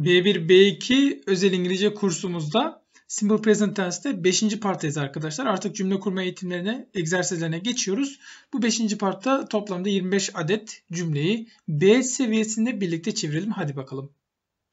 B1, B2 özel İngilizce kursumuzda Simple Present Tense'de 5. parttayız arkadaşlar. Artık cümle kurma eğitimlerine, egzersizlerine geçiyoruz. Bu 5. partta toplamda 25 adet cümleyi B seviyesinde birlikte çevirelim. Hadi bakalım.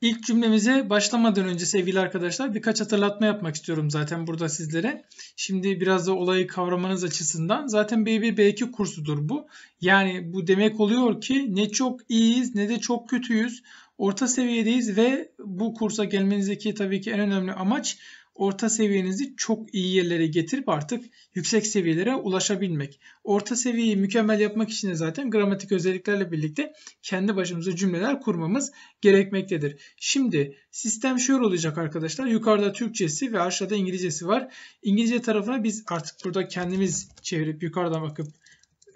İlk cümlemize başlamadan önce sevgili arkadaşlar birkaç hatırlatma yapmak istiyorum zaten burada sizlere. Şimdi biraz da olayı kavramanız açısından zaten B1 B2 kursudur bu. Yani bu demek oluyor ki ne çok iyiyiz ne de çok kötüyüz. Orta seviyedeyiz ve bu kursa gelmenizdeki tabii ki en önemli amaç orta seviyenizi çok iyi yerlere getirip artık yüksek seviyelere ulaşabilmek. Orta seviyeyi mükemmel yapmak için de zaten gramatik özelliklerle birlikte kendi başımıza cümleler kurmamız gerekmektedir. Şimdi sistem şöyle olacak arkadaşlar. Yukarıda Türkçesi ve aşağıda İngilizcesi var. İngilizce tarafına biz artık burada kendimiz çevirip yukarıdan bakıp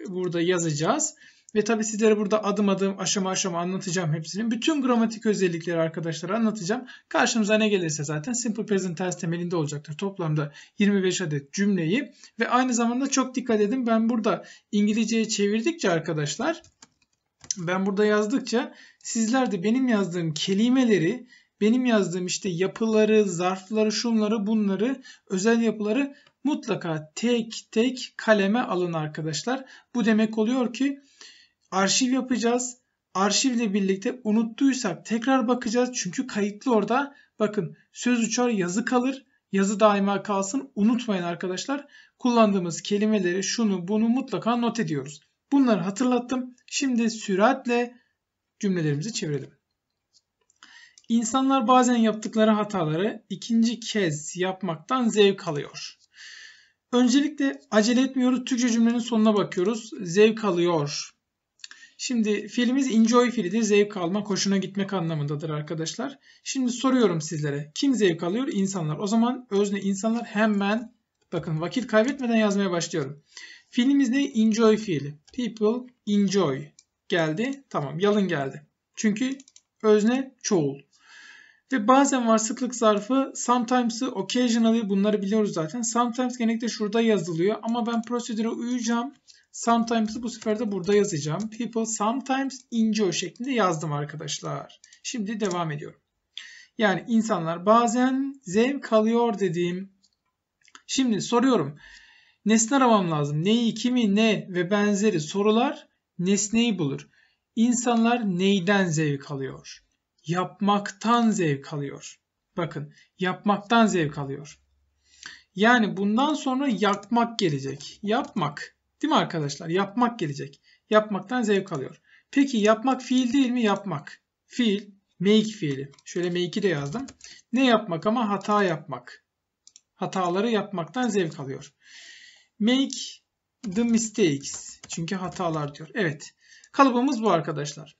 burada yazacağız. Ve tabi sizlere burada adım adım aşama aşama anlatacağım hepsini. Bütün gramatik özellikleri arkadaşlar anlatacağım. Karşımıza ne gelirse zaten simple present tense temelinde olacaktır. Toplamda 25 adet cümleyi ve aynı zamanda çok dikkat edin ben burada İngilizceye çevirdikçe arkadaşlar ben burada yazdıkça sizler de benim yazdığım kelimeleri benim yazdığım işte yapıları, zarfları, şunları, bunları, özel yapıları mutlaka tek tek kaleme alın arkadaşlar. Bu demek oluyor ki Arşiv yapacağız. Arşivle birlikte unuttuysak tekrar bakacağız. Çünkü kayıtlı orada. Bakın söz uçar yazı kalır. Yazı daima kalsın. Unutmayın arkadaşlar. Kullandığımız kelimeleri şunu bunu mutlaka not ediyoruz. Bunları hatırlattım. Şimdi süratle cümlelerimizi çevirelim. İnsanlar bazen yaptıkları hataları ikinci kez yapmaktan zevk alıyor. Öncelikle acele etmiyoruz. Türkçe cümlenin sonuna bakıyoruz. Zevk alıyor. Şimdi fiilimiz enjoy fiilidir. Zevk alma, hoşuna gitmek anlamındadır arkadaşlar. Şimdi soruyorum sizlere. Kim zevk alıyor? İnsanlar. O zaman özne insanlar hemen bakın vakit kaybetmeden yazmaya başlıyorum. Fiilimiz ne? Enjoy fiili. People enjoy geldi. Tamam yalın geldi. Çünkü özne çoğul. Ve bazen var sıklık zarfı, sometimes'ı, occasionally bunları biliyoruz zaten. Sometimes genellikle şurada yazılıyor ama ben prosedüre uyacağım. Sometimes'ı bu sefer de burada yazacağım. People sometimes enjoy şeklinde yazdım arkadaşlar. Şimdi devam ediyorum. Yani insanlar bazen zevk alıyor dediğim. Şimdi soruyorum. Nesne aramam lazım. Neyi, kimi, ne ve benzeri sorular nesneyi bulur. İnsanlar neyden zevk alıyor? Yapmaktan zevk alıyor. Bakın yapmaktan zevk alıyor. Yani bundan sonra yapmak gelecek. Yapmak. Değil mi arkadaşlar? Yapmak gelecek. Yapmaktan zevk alıyor. Peki yapmak fiil değil mi? Yapmak. Fiil, make fiili. Şöyle make'i de yazdım. Ne yapmak ama hata yapmak. Hataları yapmaktan zevk alıyor. Make the mistakes. Çünkü hatalar diyor. Evet. Kalıbımız bu arkadaşlar.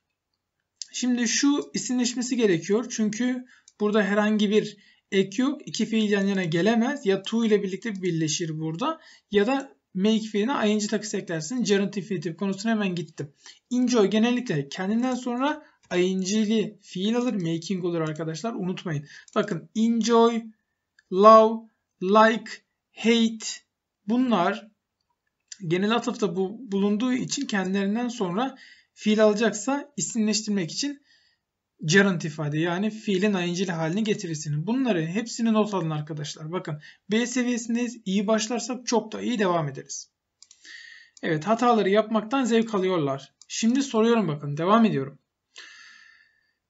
Şimdi şu isimleşmesi gerekiyor. Çünkü burada herhangi bir ek yok. İki fiil yan yana gelemez. Ya to ile birlikte birleşir burada. Ya da make fiiline ing takısı eklersin. Gerund tip konusuna hemen gittim. Enjoy genellikle kendinden sonra ing'li fiil alır. Making olur arkadaşlar. Unutmayın. Bakın enjoy, love, like, hate bunlar genel atıfta bu, bulunduğu için kendilerinden sonra fiil alacaksa isimleştirmek için gerund ifade yani fiilin ayıncil halini getirisini. Bunları hepsini not alın arkadaşlar. Bakın B seviyesindeyiz. İyi başlarsak çok da iyi devam ederiz. Evet hataları yapmaktan zevk alıyorlar. Şimdi soruyorum bakın devam ediyorum.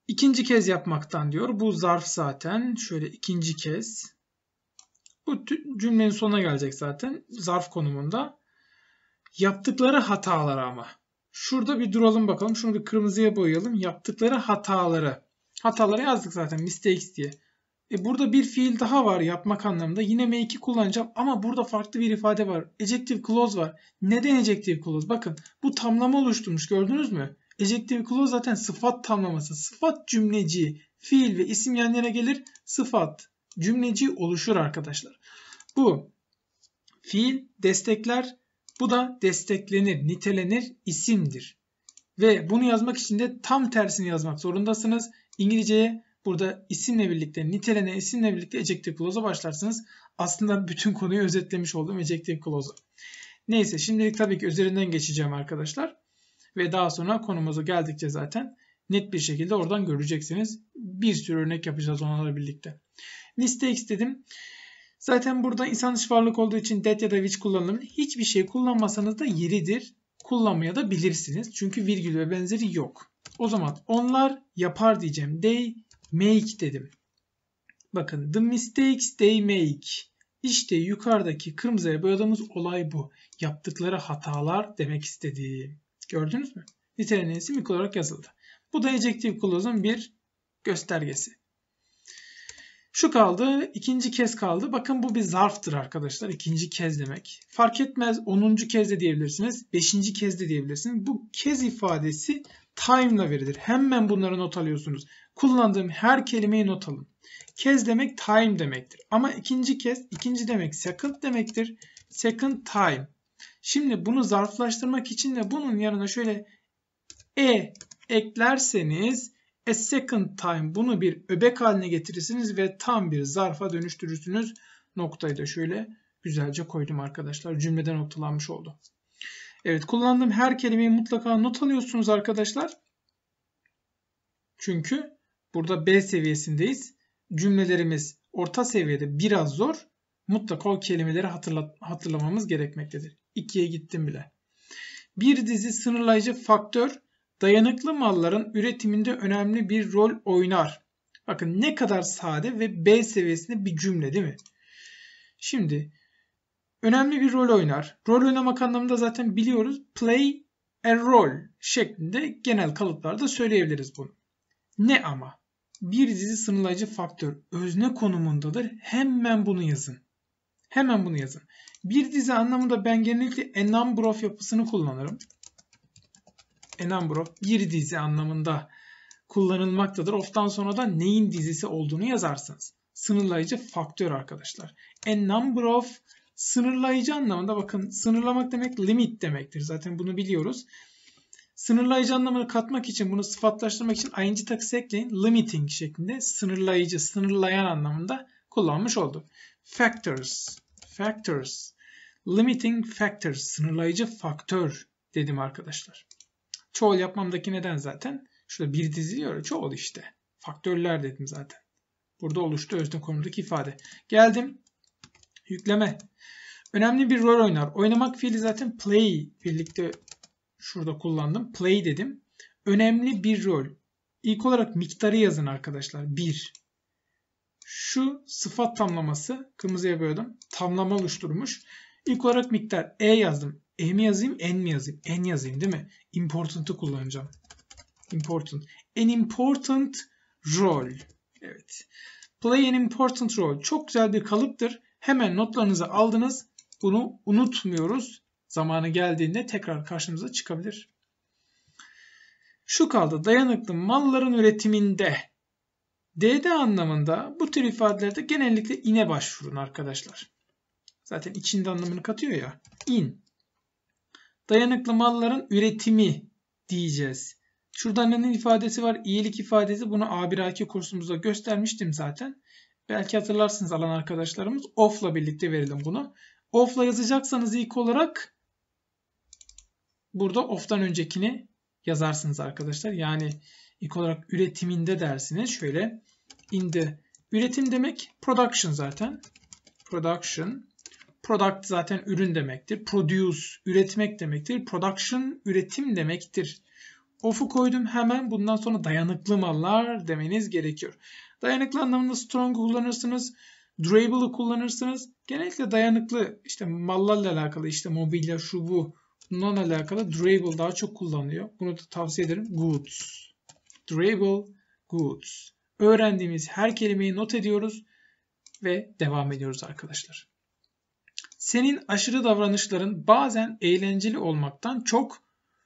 İkinci kez yapmaktan diyor. Bu zarf zaten. Şöyle ikinci kez. Bu cümlenin sonuna gelecek zaten. Zarf konumunda. Yaptıkları hatalar ama. Şurada bir duralım bakalım. Şunu bir kırmızıya boyayalım. Yaptıkları hataları. Hataları yazdık zaten mistakes diye. E burada bir fiil daha var yapmak anlamında. Yine M2 kullanacağım ama burada farklı bir ifade var. Ejective clause var. Neden ejective clause? Bakın bu tamlama oluşturmuş gördünüz mü? Ejective clause zaten sıfat tamlaması. Sıfat cümleci, fiil ve isim yan gelir. Sıfat cümleci oluşur arkadaşlar. Bu fiil destekler bu da desteklenir, nitelenir isimdir. Ve bunu yazmak için de tam tersini yazmak zorundasınız. İngilizceye burada isimle birlikte, nitelenen isimle birlikte adjective clause'a başlarsınız. Aslında bütün konuyu özetlemiş oldum adjective clause'a. Neyse şimdilik tabii ki üzerinden geçeceğim arkadaşlar. Ve daha sonra konumuza geldikçe zaten net bir şekilde oradan göreceksiniz. Bir sürü örnek yapacağız onlarla birlikte. Liste istedim. dedim. Zaten burada insan dışı varlık olduğu için that ya da which kullanılır. Hiçbir şey kullanmasanız da yeridir. Kullanmaya da bilirsiniz. Çünkü virgül ve benzeri yok. O zaman onlar yapar diyeceğim. They make dedim. Bakın the mistakes they make. İşte yukarıdaki kırmızıya boyadığımız olay bu. Yaptıkları hatalar demek istediği. Gördünüz mü? Nitelenin isim olarak yazıldı. Bu da ejective clause'un bir göstergesi. Şu kaldı. ikinci kez kaldı. Bakın bu bir zarftır arkadaşlar. İkinci kez demek. Fark etmez. Onuncu kez de diyebilirsiniz. Beşinci kez de diyebilirsiniz. Bu kez ifadesi time'la verilir. Hemen bunları not alıyorsunuz. Kullandığım her kelimeyi not alın. Kez demek time demektir. Ama ikinci kez, ikinci demek second demektir. Second time. Şimdi bunu zarflaştırmak için de bunun yanına şöyle e eklerseniz A second time bunu bir öbek haline getirirsiniz ve tam bir zarfa dönüştürürsünüz. Noktayı da şöyle güzelce koydum arkadaşlar. Cümlede noktalanmış oldu. Evet kullandığım her kelimeyi mutlaka not alıyorsunuz arkadaşlar. Çünkü burada B seviyesindeyiz. Cümlelerimiz orta seviyede biraz zor. Mutlaka o kelimeleri hatırla hatırlamamız gerekmektedir. İkiye gittim bile. Bir dizi sınırlayıcı faktör dayanıklı malların üretiminde önemli bir rol oynar. Bakın ne kadar sade ve B seviyesinde bir cümle değil mi? Şimdi önemli bir rol oynar. Rol oynamak anlamında zaten biliyoruz. Play a role şeklinde genel kalıplarda söyleyebiliriz bunu. Ne ama? Bir dizi sınırlayıcı faktör özne konumundadır. Hemen bunu yazın. Hemen bunu yazın. Bir dizi anlamında ben genellikle a number of yapısını kullanırım a number bir dizi anlamında kullanılmaktadır. Of'tan sonra da neyin dizisi olduğunu yazarsınız. Sınırlayıcı faktör arkadaşlar. A number of sınırlayıcı anlamında bakın sınırlamak demek limit demektir. Zaten bunu biliyoruz. Sınırlayıcı anlamını katmak için bunu sıfatlaştırmak için ing takısı ekleyin. Limiting şeklinde sınırlayıcı, sınırlayan anlamında kullanmış olduk. Factors, factors, limiting factors, sınırlayıcı faktör dedim arkadaşlar. Çoğul yapmamdaki neden zaten şurada bir diziliyor ya çoğul işte. Faktörler dedim zaten. Burada oluştu özne konudaki ifade. Geldim yükleme. Önemli bir rol oynar. Oynamak fiili zaten play birlikte şurada kullandım. Play dedim. Önemli bir rol. İlk olarak miktarı yazın arkadaşlar. 1. Şu sıfat tamlaması kırmızıya böldüm. Tamlama oluşturmuş. İlk olarak miktar E yazdım. E mi yazayım, en mi yazayım? En yazayım değil mi? Important'ı kullanacağım. Important. An important role. Evet. Play an important role. Çok güzel bir kalıptır. Hemen notlarınızı aldınız. Bunu unutmuyoruz. Zamanı geldiğinde tekrar karşımıza çıkabilir. Şu kaldı. Dayanıklı malların üretiminde DD anlamında bu tür ifadelerde genellikle in'e başvurun arkadaşlar. Zaten içinde anlamını katıyor ya. In dayanıklı malların üretimi diyeceğiz. Şurada neden ifadesi var? İyilik ifadesi. Bunu A1A2 kursumuzda göstermiştim zaten. Belki hatırlarsınız alan arkadaşlarımız. Ofla birlikte verelim bunu. Ofla yazacaksanız ilk olarak burada oftan öncekini yazarsınız arkadaşlar. Yani ilk olarak üretiminde dersiniz. Şöyle in the üretim demek production zaten. Production Product zaten ürün demektir. Produce üretmek demektir. Production üretim demektir. Of'u koydum hemen bundan sonra dayanıklı mallar demeniz gerekiyor. Dayanıklı anlamında strong kullanırsınız. Durable'ı kullanırsınız. Genellikle dayanıklı işte mallarla alakalı işte mobilya şu bu bundan alakalı durable daha çok kullanılıyor. Bunu da tavsiye ederim. Goods. Durable goods. Öğrendiğimiz her kelimeyi not ediyoruz ve devam ediyoruz arkadaşlar. Senin aşırı davranışların bazen eğlenceli olmaktan çok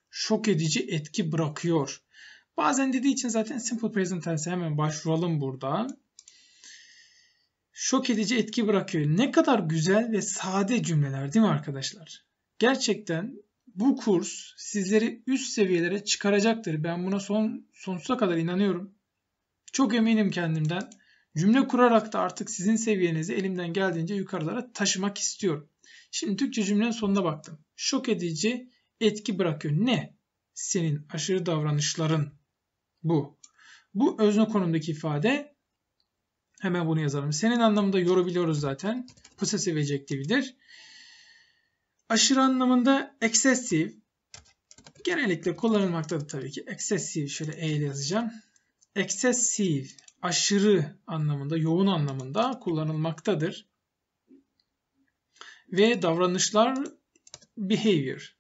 şok edici etki bırakıyor. Bazen dediği için zaten simple present tense hemen başvuralım burada. Şok edici etki bırakıyor. Ne kadar güzel ve sade cümleler değil mi arkadaşlar? Gerçekten bu kurs sizleri üst seviyelere çıkaracaktır. Ben buna son sonsuza kadar inanıyorum. Çok eminim kendimden. Cümle kurarak da artık sizin seviyenizi elimden geldiğince yukarılara taşımak istiyorum. Şimdi Türkçe cümlenin sonuna baktım. Şok edici etki bırakıyor. Ne? Senin aşırı davranışların bu. Bu özne konumdaki ifade hemen bunu yazalım. Senin anlamında yorabiliyoruz zaten. Possessive adjective'dir. Aşırı anlamında excessive genellikle kullanılmaktadır tabii ki. Excessive şöyle e ile yazacağım. Excessive aşırı anlamında, yoğun anlamında kullanılmaktadır. Ve davranışlar behavior.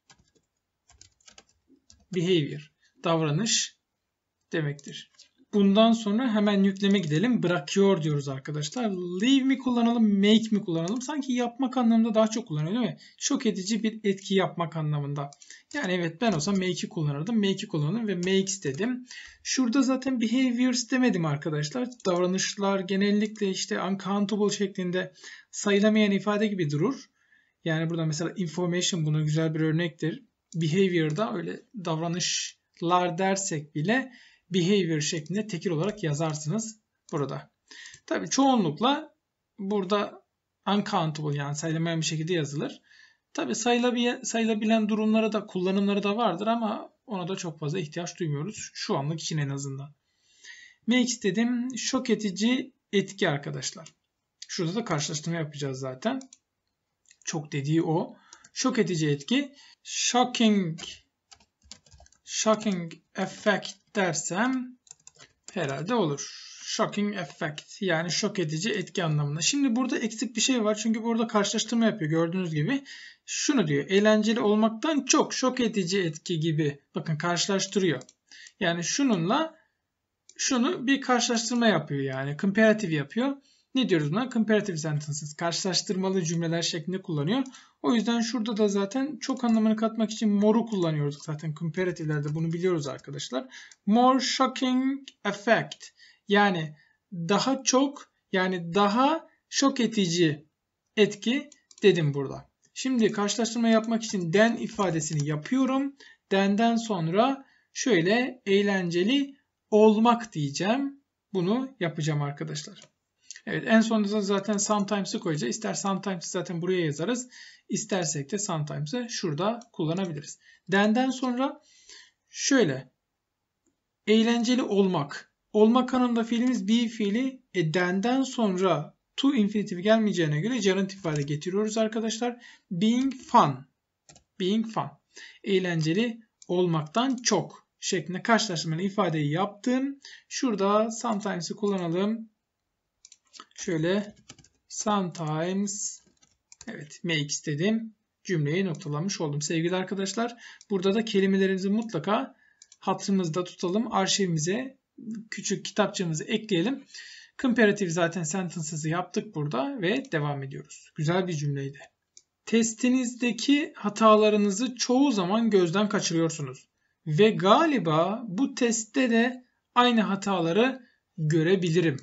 Behavior, davranış demektir. Bundan sonra hemen yükleme gidelim. Bırakıyor diyoruz arkadaşlar. Leave mi kullanalım, make mi kullanalım? Sanki yapmak anlamında daha çok kullanılıyor değil mi? Şok edici bir etki yapmak anlamında. Yani evet ben olsam make'i kullanırdım. Make'i kullanırım ve make istedim. Şurada zaten behaviors demedim arkadaşlar. Davranışlar genellikle işte uncountable şeklinde sayılamayan ifade gibi durur. Yani burada mesela information buna güzel bir örnektir. Behavior'da öyle davranışlar dersek bile behavior şeklinde tekil olarak yazarsınız burada. Tabii çoğunlukla burada uncountable yani sayılamayan bir şekilde yazılır. Tabii Tabi sayılabilen durumlara da kullanımları da vardır ama ona da çok fazla ihtiyaç duymuyoruz. Şu anlık için en azından. Makes istedim? şok edici etki arkadaşlar. Şurada da karşılaştırma yapacağız zaten. Çok dediği o. Şok edici etki. Shocking shocking effect dersem herhalde olur. Shocking effect yani şok edici etki anlamında. Şimdi burada eksik bir şey var çünkü burada karşılaştırma yapıyor gördüğünüz gibi. Şunu diyor eğlenceli olmaktan çok şok edici etki gibi bakın karşılaştırıyor. Yani şununla şunu bir karşılaştırma yapıyor yani comparative yapıyor. Ne diyoruz buna? Comparative sentences. Karşılaştırmalı cümleler şeklinde kullanıyor. O yüzden şurada da zaten çok anlamını katmak için more'u kullanıyorduk zaten. Comparative'lerde bunu biliyoruz arkadaşlar. More shocking effect. Yani daha çok yani daha şok edici etki dedim burada. Şimdi karşılaştırma yapmak için den ifadesini yapıyorum. Denden sonra şöyle eğlenceli olmak diyeceğim. Bunu yapacağım arkadaşlar. Evet en sonunda zaten sometimes'ı koyacağız. İster sometimes'ı zaten buraya yazarız. İstersek de sometimes'ı şurada kullanabiliriz. Denden sonra şöyle eğlenceli olmak. Olmak anlamında fiilimiz be fiili e, denden sonra to infinitive gelmeyeceğine göre gerund ifade getiriyoruz arkadaşlar. Being fun. Being fun. Eğlenceli olmaktan çok şeklinde karşılaştırmalı ifadeyi yaptım. Şurada sometimes'ı kullanalım. Şöyle sometimes evet makes istedim. Cümleyi noktalamış oldum. Sevgili arkadaşlar burada da kelimelerimizi mutlaka hatırımızda tutalım. Arşivimize küçük kitapçığımızı ekleyelim. Comparative zaten sentences'ı yaptık burada ve devam ediyoruz. Güzel bir cümleydi. Testinizdeki hatalarınızı çoğu zaman gözden kaçırıyorsunuz. Ve galiba bu testte de aynı hataları görebilirim.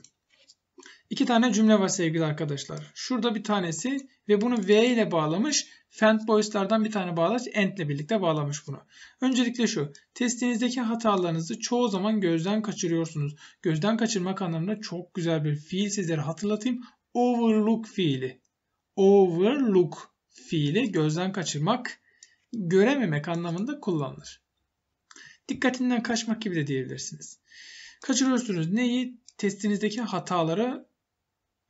İki tane cümle var sevgili arkadaşlar. Şurada bir tanesi ve bunu V ile bağlamış. Fanboys'lardan bir tane bağlaç End ile birlikte bağlamış bunu. Öncelikle şu. Testinizdeki hatalarınızı çoğu zaman gözden kaçırıyorsunuz. Gözden kaçırmak anlamında çok güzel bir fiil sizlere hatırlatayım. Overlook fiili. Overlook fiili gözden kaçırmak, görememek anlamında kullanılır. Dikkatinden kaçmak gibi de diyebilirsiniz. Kaçırıyorsunuz neyi? Testinizdeki hataları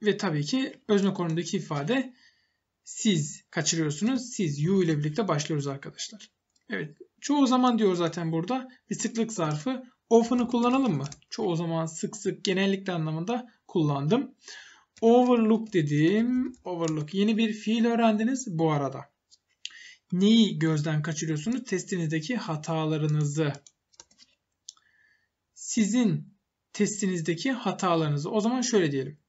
ve tabii ki özne konumdaki ifade siz kaçırıyorsunuz. Siz you ile birlikte başlıyoruz arkadaşlar. Evet çoğu zaman diyor zaten burada bir sıklık zarfı often'ı kullanalım mı? Çoğu zaman sık sık genellikle anlamında kullandım. Overlook dediğim overlook yeni bir fiil öğrendiniz bu arada. Neyi gözden kaçırıyorsunuz? Testinizdeki hatalarınızı. Sizin testinizdeki hatalarınızı. O zaman şöyle diyelim.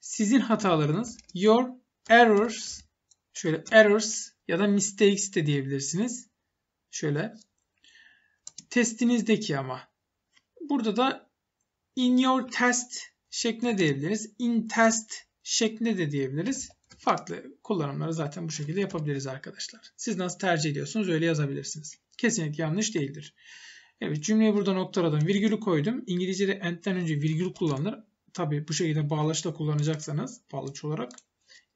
Sizin hatalarınız your errors şöyle errors ya da mistakes de diyebilirsiniz. Şöyle testinizdeki ama. Burada da in your test şeklinde diyebiliriz. In test şeklinde de diyebiliriz. Farklı kullanımları zaten bu şekilde yapabiliriz arkadaşlar. Siz nasıl tercih ediyorsunuz öyle yazabilirsiniz. Kesinlikle yanlış değildir. Evet cümleye burada noktaladım. Virgülü koydum. İngilizce'de end'den önce virgül kullanılır tabi bu şekilde bağlaçta kullanacaksanız bağlaç olarak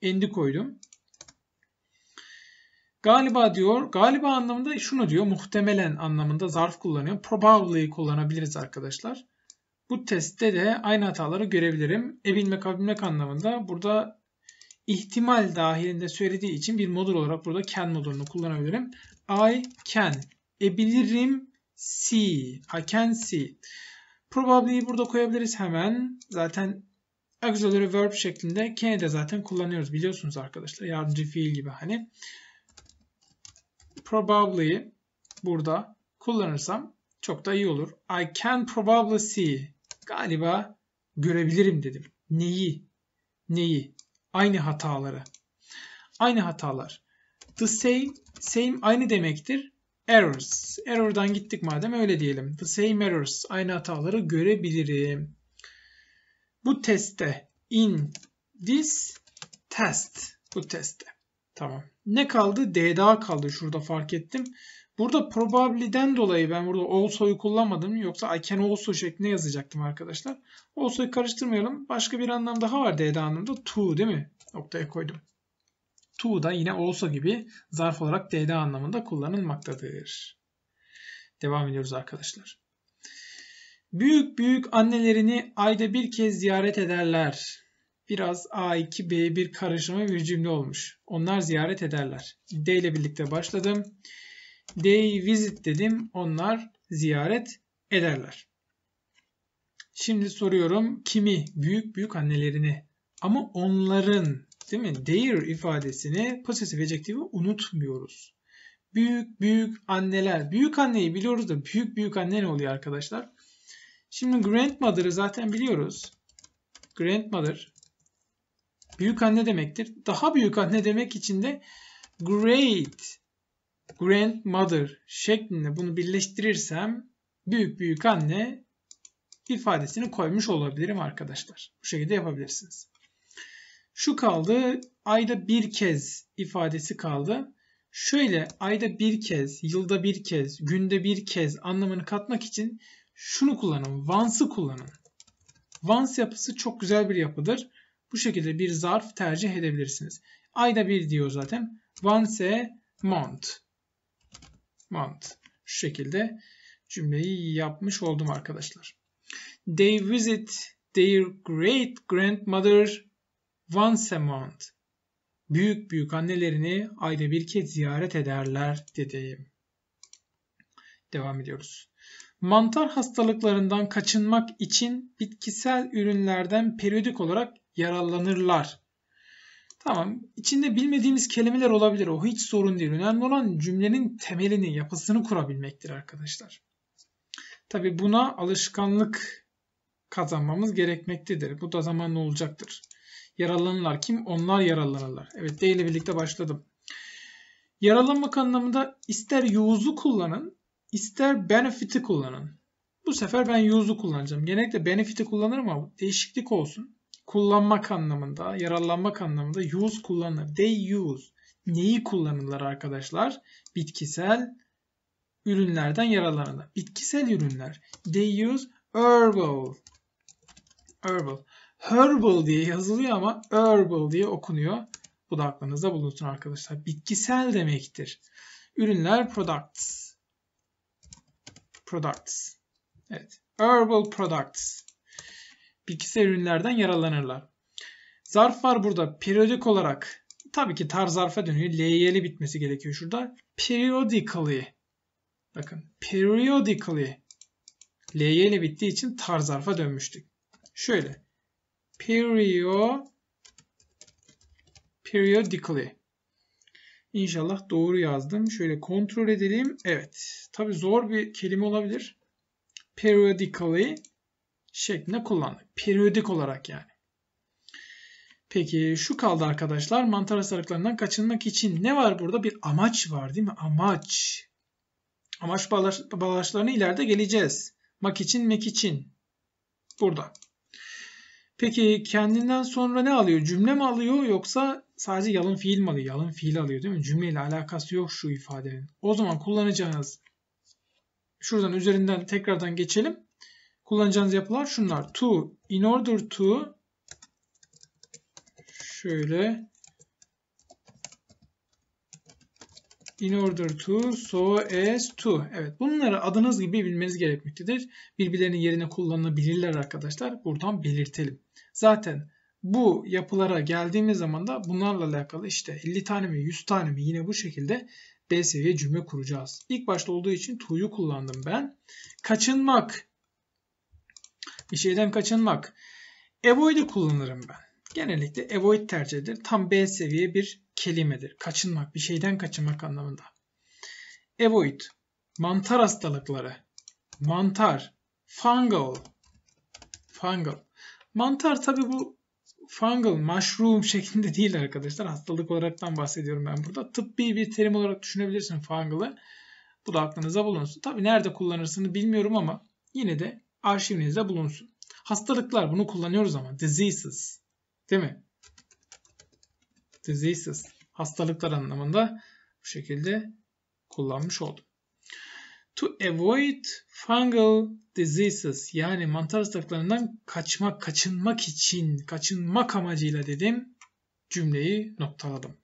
endi koydum. Galiba diyor, galiba anlamında şunu diyor, muhtemelen anlamında zarf kullanıyor. Probably kullanabiliriz arkadaşlar. Bu testte de aynı hataları görebilirim. Ebilmek abilmek anlamında burada ihtimal dahilinde söylediği için bir modül olarak burada can modülünü kullanabilirim. I can, ebilirim, see, I can see. Probably'yi burada koyabiliriz hemen. Zaten auxiliary verb şeklinde de zaten kullanıyoruz biliyorsunuz arkadaşlar. Yardımcı fiil gibi hani. Probably burada kullanırsam çok da iyi olur. I can probably see. Galiba görebilirim dedim. Neyi? Neyi? Aynı hataları. Aynı hatalar. The same, same aynı demektir. Errors. Error'dan gittik madem öyle diyelim. The same errors. Aynı hataları görebilirim. Bu testte in this test. Bu testte. Tamam. Ne kaldı? Dda kaldı. Şurada fark ettim. Burada probably'den dolayı ben burada also'yu kullanmadım. Yoksa I can also şeklinde yazacaktım arkadaşlar. Also'yu karıştırmayalım. Başka bir anlam daha var Dda anlamında. To değil mi? Noktaya koydum to da yine olsa gibi zarf olarak DD anlamında kullanılmaktadır. Devam ediyoruz arkadaşlar. Büyük büyük annelerini ayda bir kez ziyaret ederler. Biraz A2B1 karışımı bir cümle olmuş. Onlar ziyaret ederler. D ile birlikte başladım. They visit dedim. Onlar ziyaret ederler. Şimdi soruyorum kimi? Büyük büyük annelerini. Ama onların değil mi? Their ifadesini pozitif adjektifi unutmuyoruz. Büyük büyük anneler. Büyük anneyi biliyoruz da büyük büyük anne ne oluyor arkadaşlar? Şimdi grandmother'ı zaten biliyoruz. Grandmother büyük anne demektir. Daha büyük anne demek için de great grandmother şeklinde bunu birleştirirsem büyük büyük anne ifadesini koymuş olabilirim arkadaşlar. Bu şekilde yapabilirsiniz. Şu kaldı ayda bir kez ifadesi kaldı. Şöyle ayda bir kez, yılda bir kez, günde bir kez anlamını katmak için şunu kullanın. Once'ı kullanın. Once yapısı çok güzel bir yapıdır. Bu şekilde bir zarf tercih edebilirsiniz. Ayda bir diyor zaten. Once a month. Month. Şu şekilde cümleyi yapmış oldum arkadaşlar. They visit their great grandmother once a month. Büyük büyük annelerini ayda bir kez ziyaret ederler dedeyim. Devam ediyoruz. Mantar hastalıklarından kaçınmak için bitkisel ürünlerden periyodik olarak yararlanırlar. Tamam. İçinde bilmediğimiz kelimeler olabilir. O hiç sorun değil. Önemli olan cümlenin temelini, yapısını kurabilmektir arkadaşlar. Tabi buna alışkanlık kazanmamız gerekmektedir. Bu da zamanla olacaktır. Yaralanırlar kim? Onlar yaralanırlar. Evet D ile birlikte başladım. Yaralanmak anlamında ister youse'u kullanın, ister benefit'i kullanın. Bu sefer ben youse'u kullanacağım. Genellikle benefit'i kullanırım ama değişiklik olsun. Kullanmak anlamında, yaralanmak anlamında use kullanılır. They use. Neyi kullanırlar arkadaşlar? Bitkisel ürünlerden yaralanırlar. Bitkisel ürünler. They use herbal. Herbal herbal diye yazılıyor ama herbal diye okunuyor. Bu da aklınızda bulunsun arkadaşlar. Bitkisel demektir. Ürünler products. Products. Evet. Herbal products. Bitkisel ürünlerden yararlanırlar. Zarf var burada. Periyodik olarak. Tabii ki tar zarfa dönüyor. L'yeli bitmesi gerekiyor şurada. Periodically. Bakın. Periodically. L'yeli bittiği için tar zarfa dönmüştük. Şöyle periodically. İnşallah doğru yazdım. Şöyle kontrol edelim. Evet. Tabi zor bir kelime olabilir. Periodically şeklinde kullandık. Periyodik olarak yani. Peki şu kaldı arkadaşlar. Mantar hastalıklarından kaçınmak için ne var burada? Bir amaç var değil mi? Amaç. Amaç bağlaçlarına ileride geleceğiz. Mak için, mek için. Burada. Peki kendinden sonra ne alıyor? Cümle mi alıyor yoksa sadece yalın fiil mi alıyor? Yalın fiil alıyor değil mi? Cümle ile alakası yok şu ifadenin. O zaman kullanacağınız şuradan üzerinden tekrardan geçelim. Kullanacağınız yapılar şunlar. To, in order to şöyle in order to, so as to. Evet bunları adınız gibi bilmeniz gerekmektedir. Birbirlerinin yerine kullanılabilirler arkadaşlar. Buradan belirtelim. Zaten bu yapılara geldiğimiz zaman da bunlarla alakalı işte 50 tane mi 100 tane mi yine bu şekilde B seviye cümle kuracağız. İlk başta olduğu için to'yu kullandım ben. Kaçınmak. Bir şeyden kaçınmak. Avoid'i kullanırım ben. Genellikle avoid tercih edilir. Tam B seviye bir kelimedir. Kaçınmak, bir şeyden kaçınmak anlamında. Avoid, mantar hastalıkları, mantar, fungal, fungal, Mantar tabi bu fungal, mushroom şeklinde değil arkadaşlar. Hastalık olaraktan bahsediyorum ben burada. Tıbbi bir terim olarak düşünebilirsin fungal'ı. Bu da aklınıza bulunsun. Tabi nerede kullanırsını bilmiyorum ama yine de arşivinizde bulunsun. Hastalıklar bunu kullanıyoruz ama diseases değil mi? Diseases hastalıklar anlamında bu şekilde kullanmış oldum to avoid fungal diseases yani mantar hastalıklarından kaçmak, kaçınmak için, kaçınmak amacıyla dedim cümleyi noktaladım.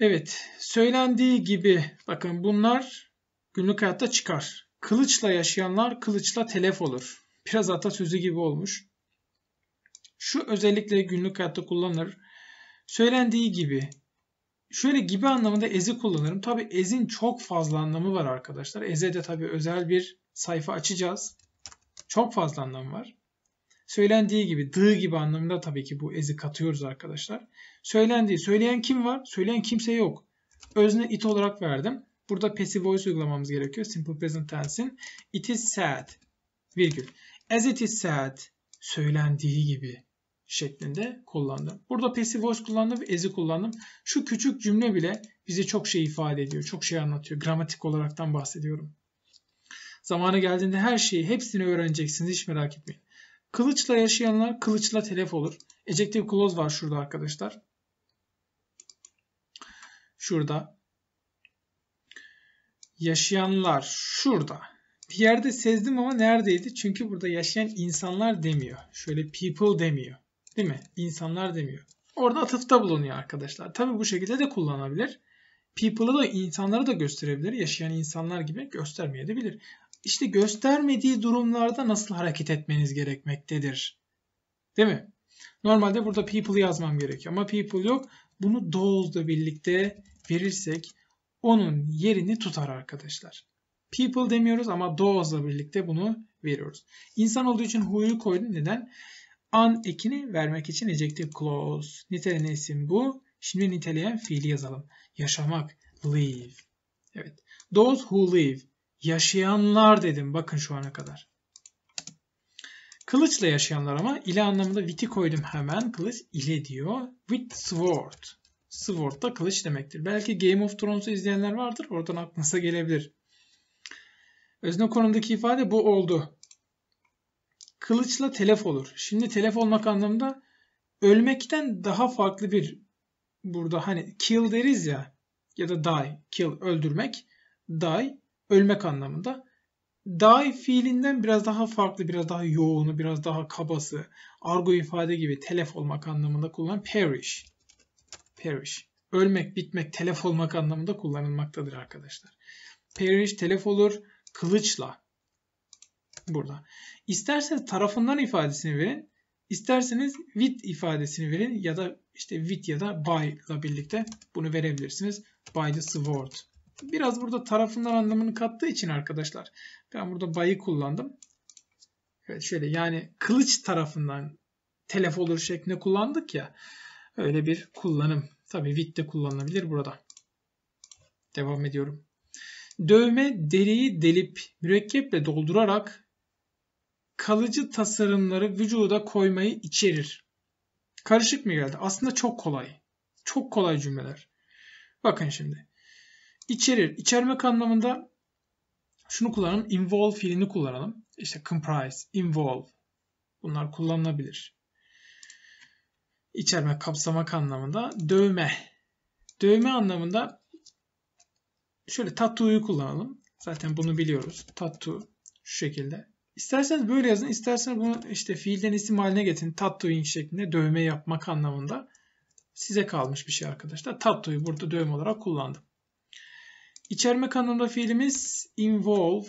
Evet, söylendiği gibi bakın bunlar günlük hayatta çıkar. Kılıçla yaşayanlar kılıçla telef olur. Biraz atasözü gibi olmuş. Şu özellikle günlük hayatta kullanılır. Söylendiği gibi Şöyle gibi anlamında ezi kullanırım. Tabi ezin çok fazla anlamı var arkadaşlar. Eze de tabi özel bir sayfa açacağız. Çok fazla anlamı var. Söylendiği gibi, dı gibi anlamında tabii ki bu ezi katıyoruz arkadaşlar. Söylendiği, söyleyen kim var? Söyleyen kimse yok. Özne it olarak verdim. Burada passive voice uygulamamız gerekiyor. Simple present tense'in. It is said. Virgül. As it is said. Söylendiği gibi şeklinde kullandım. Burada passive voice kullandım ezi kullandım. Şu küçük cümle bile bize çok şey ifade ediyor. Çok şey anlatıyor. Gramatik olaraktan bahsediyorum. Zamanı geldiğinde her şeyi, hepsini öğreneceksiniz. Hiç merak etmeyin. Kılıçla yaşayanlar kılıçla telef olur. Ejective clause var şurada arkadaşlar. Şurada. Yaşayanlar şurada. Bir yerde sezdim ama neredeydi? Çünkü burada yaşayan insanlar demiyor. Şöyle people demiyor. Değil mi? İnsanlar demiyor. Orada atıfta bulunuyor arkadaşlar. Tabi bu şekilde de kullanabilir. People'ı da insanları da gösterebilir. Yaşayan insanlar gibi göstermeyebilir. İşte göstermediği durumlarda nasıl hareket etmeniz gerekmektedir. Değil mi? Normalde burada people yazmam gerekiyor ama people yok. Bunu doll'da birlikte verirsek onun yerini tutar arkadaşlar. People demiyoruz ama dolls'la birlikte bunu veriyoruz. İnsan olduğu için who'yu koydum. Neden? an ekini vermek için ejective clause. Nitelen isim bu. Şimdi niteleyen fiili yazalım. Yaşamak. Live. Evet. Those who live. Yaşayanlar dedim. Bakın şu ana kadar. Kılıçla yaşayanlar ama ile anlamında with'i koydum hemen. Kılıç ile diyor. With sword. Sword da kılıç demektir. Belki Game of Thrones'u izleyenler vardır. Oradan aklınıza gelebilir. Özne konumdaki ifade bu oldu kılıçla telef olur. Şimdi telef olmak anlamında ölmekten daha farklı bir burada hani kill deriz ya ya da die, kill öldürmek, die ölmek anlamında. Die fiilinden biraz daha farklı, biraz daha yoğunu, biraz daha kabası, argo ifade gibi telef olmak anlamında kullanılan perish. Perish. Ölmek, bitmek, telef olmak anlamında kullanılmaktadır arkadaşlar. Perish telef olur kılıçla burada. İsterseniz tarafından ifadesini verin. isterseniz with ifadesini verin ya da işte with ya da by ile birlikte bunu verebilirsiniz. By the sword. Biraz burada tarafından anlamını kattığı için arkadaşlar ben burada by'ı kullandım. Evet şöyle yani kılıç tarafından telef olur şeklinde kullandık ya. Öyle bir kullanım. Tabii with de kullanılabilir burada. Devam ediyorum. Dövme deriyi delip mürekkeple doldurarak kalıcı tasarımları vücuda koymayı içerir. Karışık mı geldi? Aslında çok kolay. Çok kolay cümleler. Bakın şimdi. İçerir. İçermek anlamında şunu kullanalım. Involve fiilini kullanalım. İşte comprise, involve. Bunlar kullanılabilir. İçerme, kapsamak anlamında. Dövme. Dövme anlamında şöyle tattoo'yu kullanalım. Zaten bunu biliyoruz. Tattoo şu şekilde. İsterseniz böyle yazın, isterseniz bunu işte fiilden isim haline getirin. Tattooing şeklinde dövme yapmak anlamında size kalmış bir şey arkadaşlar. Tattoo'yu burada dövme olarak kullandım. İçerme anlamında fiilimiz involve.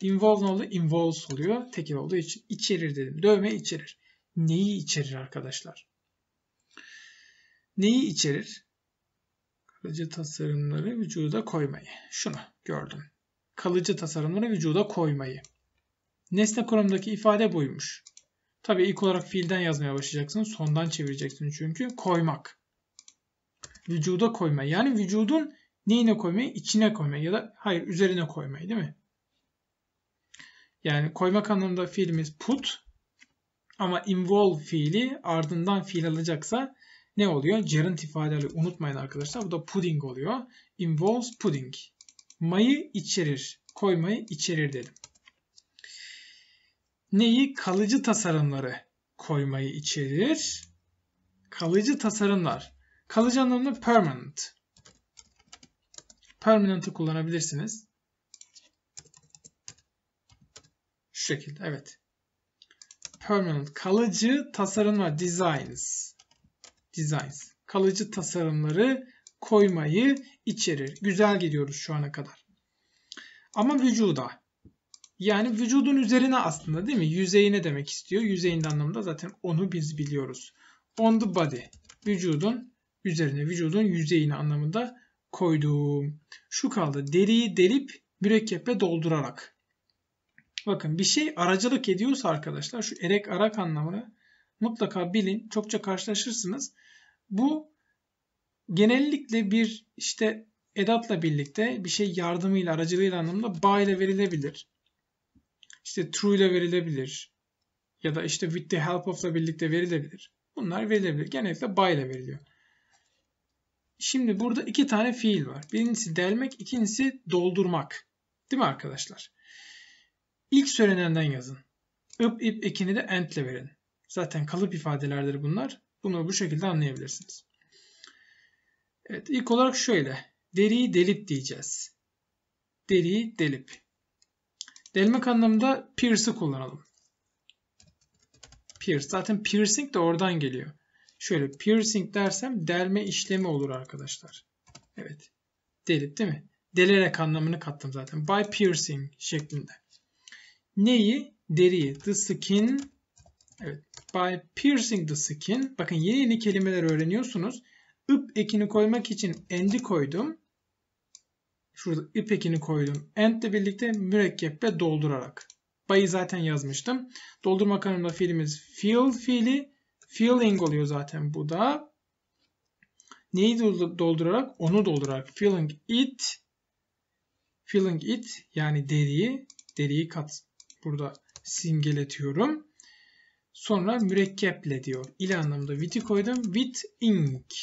Involve ne oldu? Involves oluyor. Tekil olduğu için içerir dedim. Dövme içerir. Neyi içerir arkadaşlar? Neyi içerir? Kalıcı tasarımları vücuda koymayı. Şunu gördüm. Kalıcı tasarımları vücuda koymayı. Nesne konumundaki ifade buymuş. Tabii ilk olarak fiilden yazmaya başlayacaksın. Sondan çevireceksin çünkü. Koymak. Vücuda koyma. Yani vücudun neyine koymayı? İçine koyma ya da hayır üzerine koymayı değil mi? Yani koymak anlamında fiilimiz put ama involve fiili ardından fiil alacaksa ne oluyor? Gerund ifadeleri unutmayın arkadaşlar. Bu da pudding oluyor. Involves pudding. Mayı içerir. Koymayı içerir dedim neyi? Kalıcı tasarımları koymayı içerir. Kalıcı tasarımlar. Kalıcı anlamında permanent. Permanent'ı kullanabilirsiniz. Şu şekilde evet. Permanent kalıcı tasarımlar designs. Designs. Kalıcı tasarımları koymayı içerir. Güzel gidiyoruz şu ana kadar. Ama vücuda yani vücudun üzerine aslında değil mi? Yüzeyine demek istiyor. Yüzeyin anlamında zaten onu biz biliyoruz. On the body. Vücudun üzerine, vücudun yüzeyine anlamında koydum. Şu kaldı. Deriyi delip mürekkeple doldurarak. Bakın bir şey aracılık ediyorsa arkadaşlar şu erek arak anlamını mutlaka bilin. Çokça karşılaşırsınız. Bu genellikle bir işte edatla birlikte bir şey yardımıyla aracılığıyla anlamında bağ ile verilebilir işte true ile verilebilir. Ya da işte with the help of ile birlikte verilebilir. Bunlar verilebilir. Genellikle by ile veriliyor. Şimdi burada iki tane fiil var. Birincisi delmek, ikincisi doldurmak. Değil mi arkadaşlar? İlk söylenenden yazın. Ip ip ekini de end ile verin. Zaten kalıp ifadelerdir bunlar. Bunu bu şekilde anlayabilirsiniz. Evet ilk olarak şöyle. Deriyi delip diyeceğiz. Deriyi delip. Delmek anlamında pierce'ı kullanalım. Pierce. Zaten piercing de oradan geliyor. Şöyle piercing dersem delme işlemi olur arkadaşlar. Evet. Delip değil mi? Delerek anlamını kattım zaten. By piercing şeklinde. Neyi? Deriyi. The skin. Evet. By piercing the skin. Bakın yeni yeni kelimeler öğreniyorsunuz. Ip ekini koymak için endi koydum. Şurada ipekini koydum. End'le birlikte mürekkeple doldurarak. Bayı zaten yazmıştım. Doldurma kanalında fiilimiz feel fiili. feeling oluyor zaten bu da. Neyi doldurarak? Onu doldurarak. Feeling it. Feeling it yani deriyi. Deriyi kat. Burada simgeletiyorum. Sonra mürekkeple diyor. İl anlamında with'i koydum. With ink.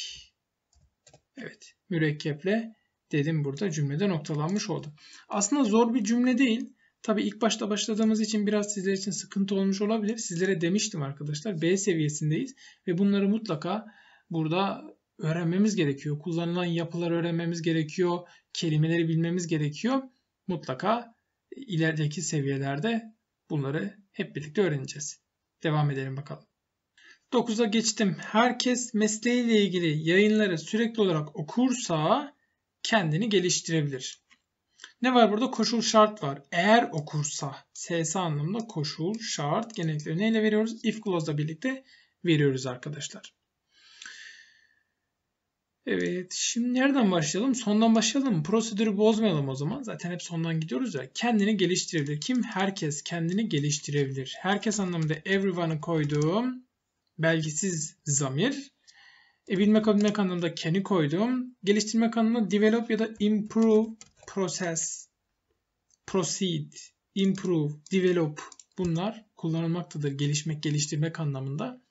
Evet. Mürekkeple dedim burada cümlede noktalanmış oldu. Aslında zor bir cümle değil. Tabi ilk başta başladığımız için biraz sizler için sıkıntı olmuş olabilir. Sizlere demiştim arkadaşlar B seviyesindeyiz ve bunları mutlaka burada öğrenmemiz gerekiyor. Kullanılan yapılar öğrenmemiz gerekiyor. Kelimeleri bilmemiz gerekiyor. Mutlaka ilerideki seviyelerde bunları hep birlikte öğreneceğiz. Devam edelim bakalım. 9'a geçtim. Herkes mesleğiyle ilgili yayınları sürekli olarak okursa kendini geliştirebilir. Ne var burada? Koşul şart var. Eğer okursa. SS anlamında koşul, şart, genellikle neyle veriyoruz? If clause'la birlikte veriyoruz arkadaşlar. Evet. Şimdi nereden başlayalım? Sondan başlayalım Prosedürü bozmayalım o zaman. Zaten hep sondan gidiyoruz ya. Kendini geliştirebilir. Kim? Herkes kendini geliştirebilir. Herkes anlamında everyone'ı koyduğum belgisiz zamir e, bilmek öğrenmek anlamında can'i koydum. Geliştirmek anlamında develop ya da improve process, proceed, improve, develop bunlar kullanılmaktadır. Gelişmek, geliştirmek anlamında.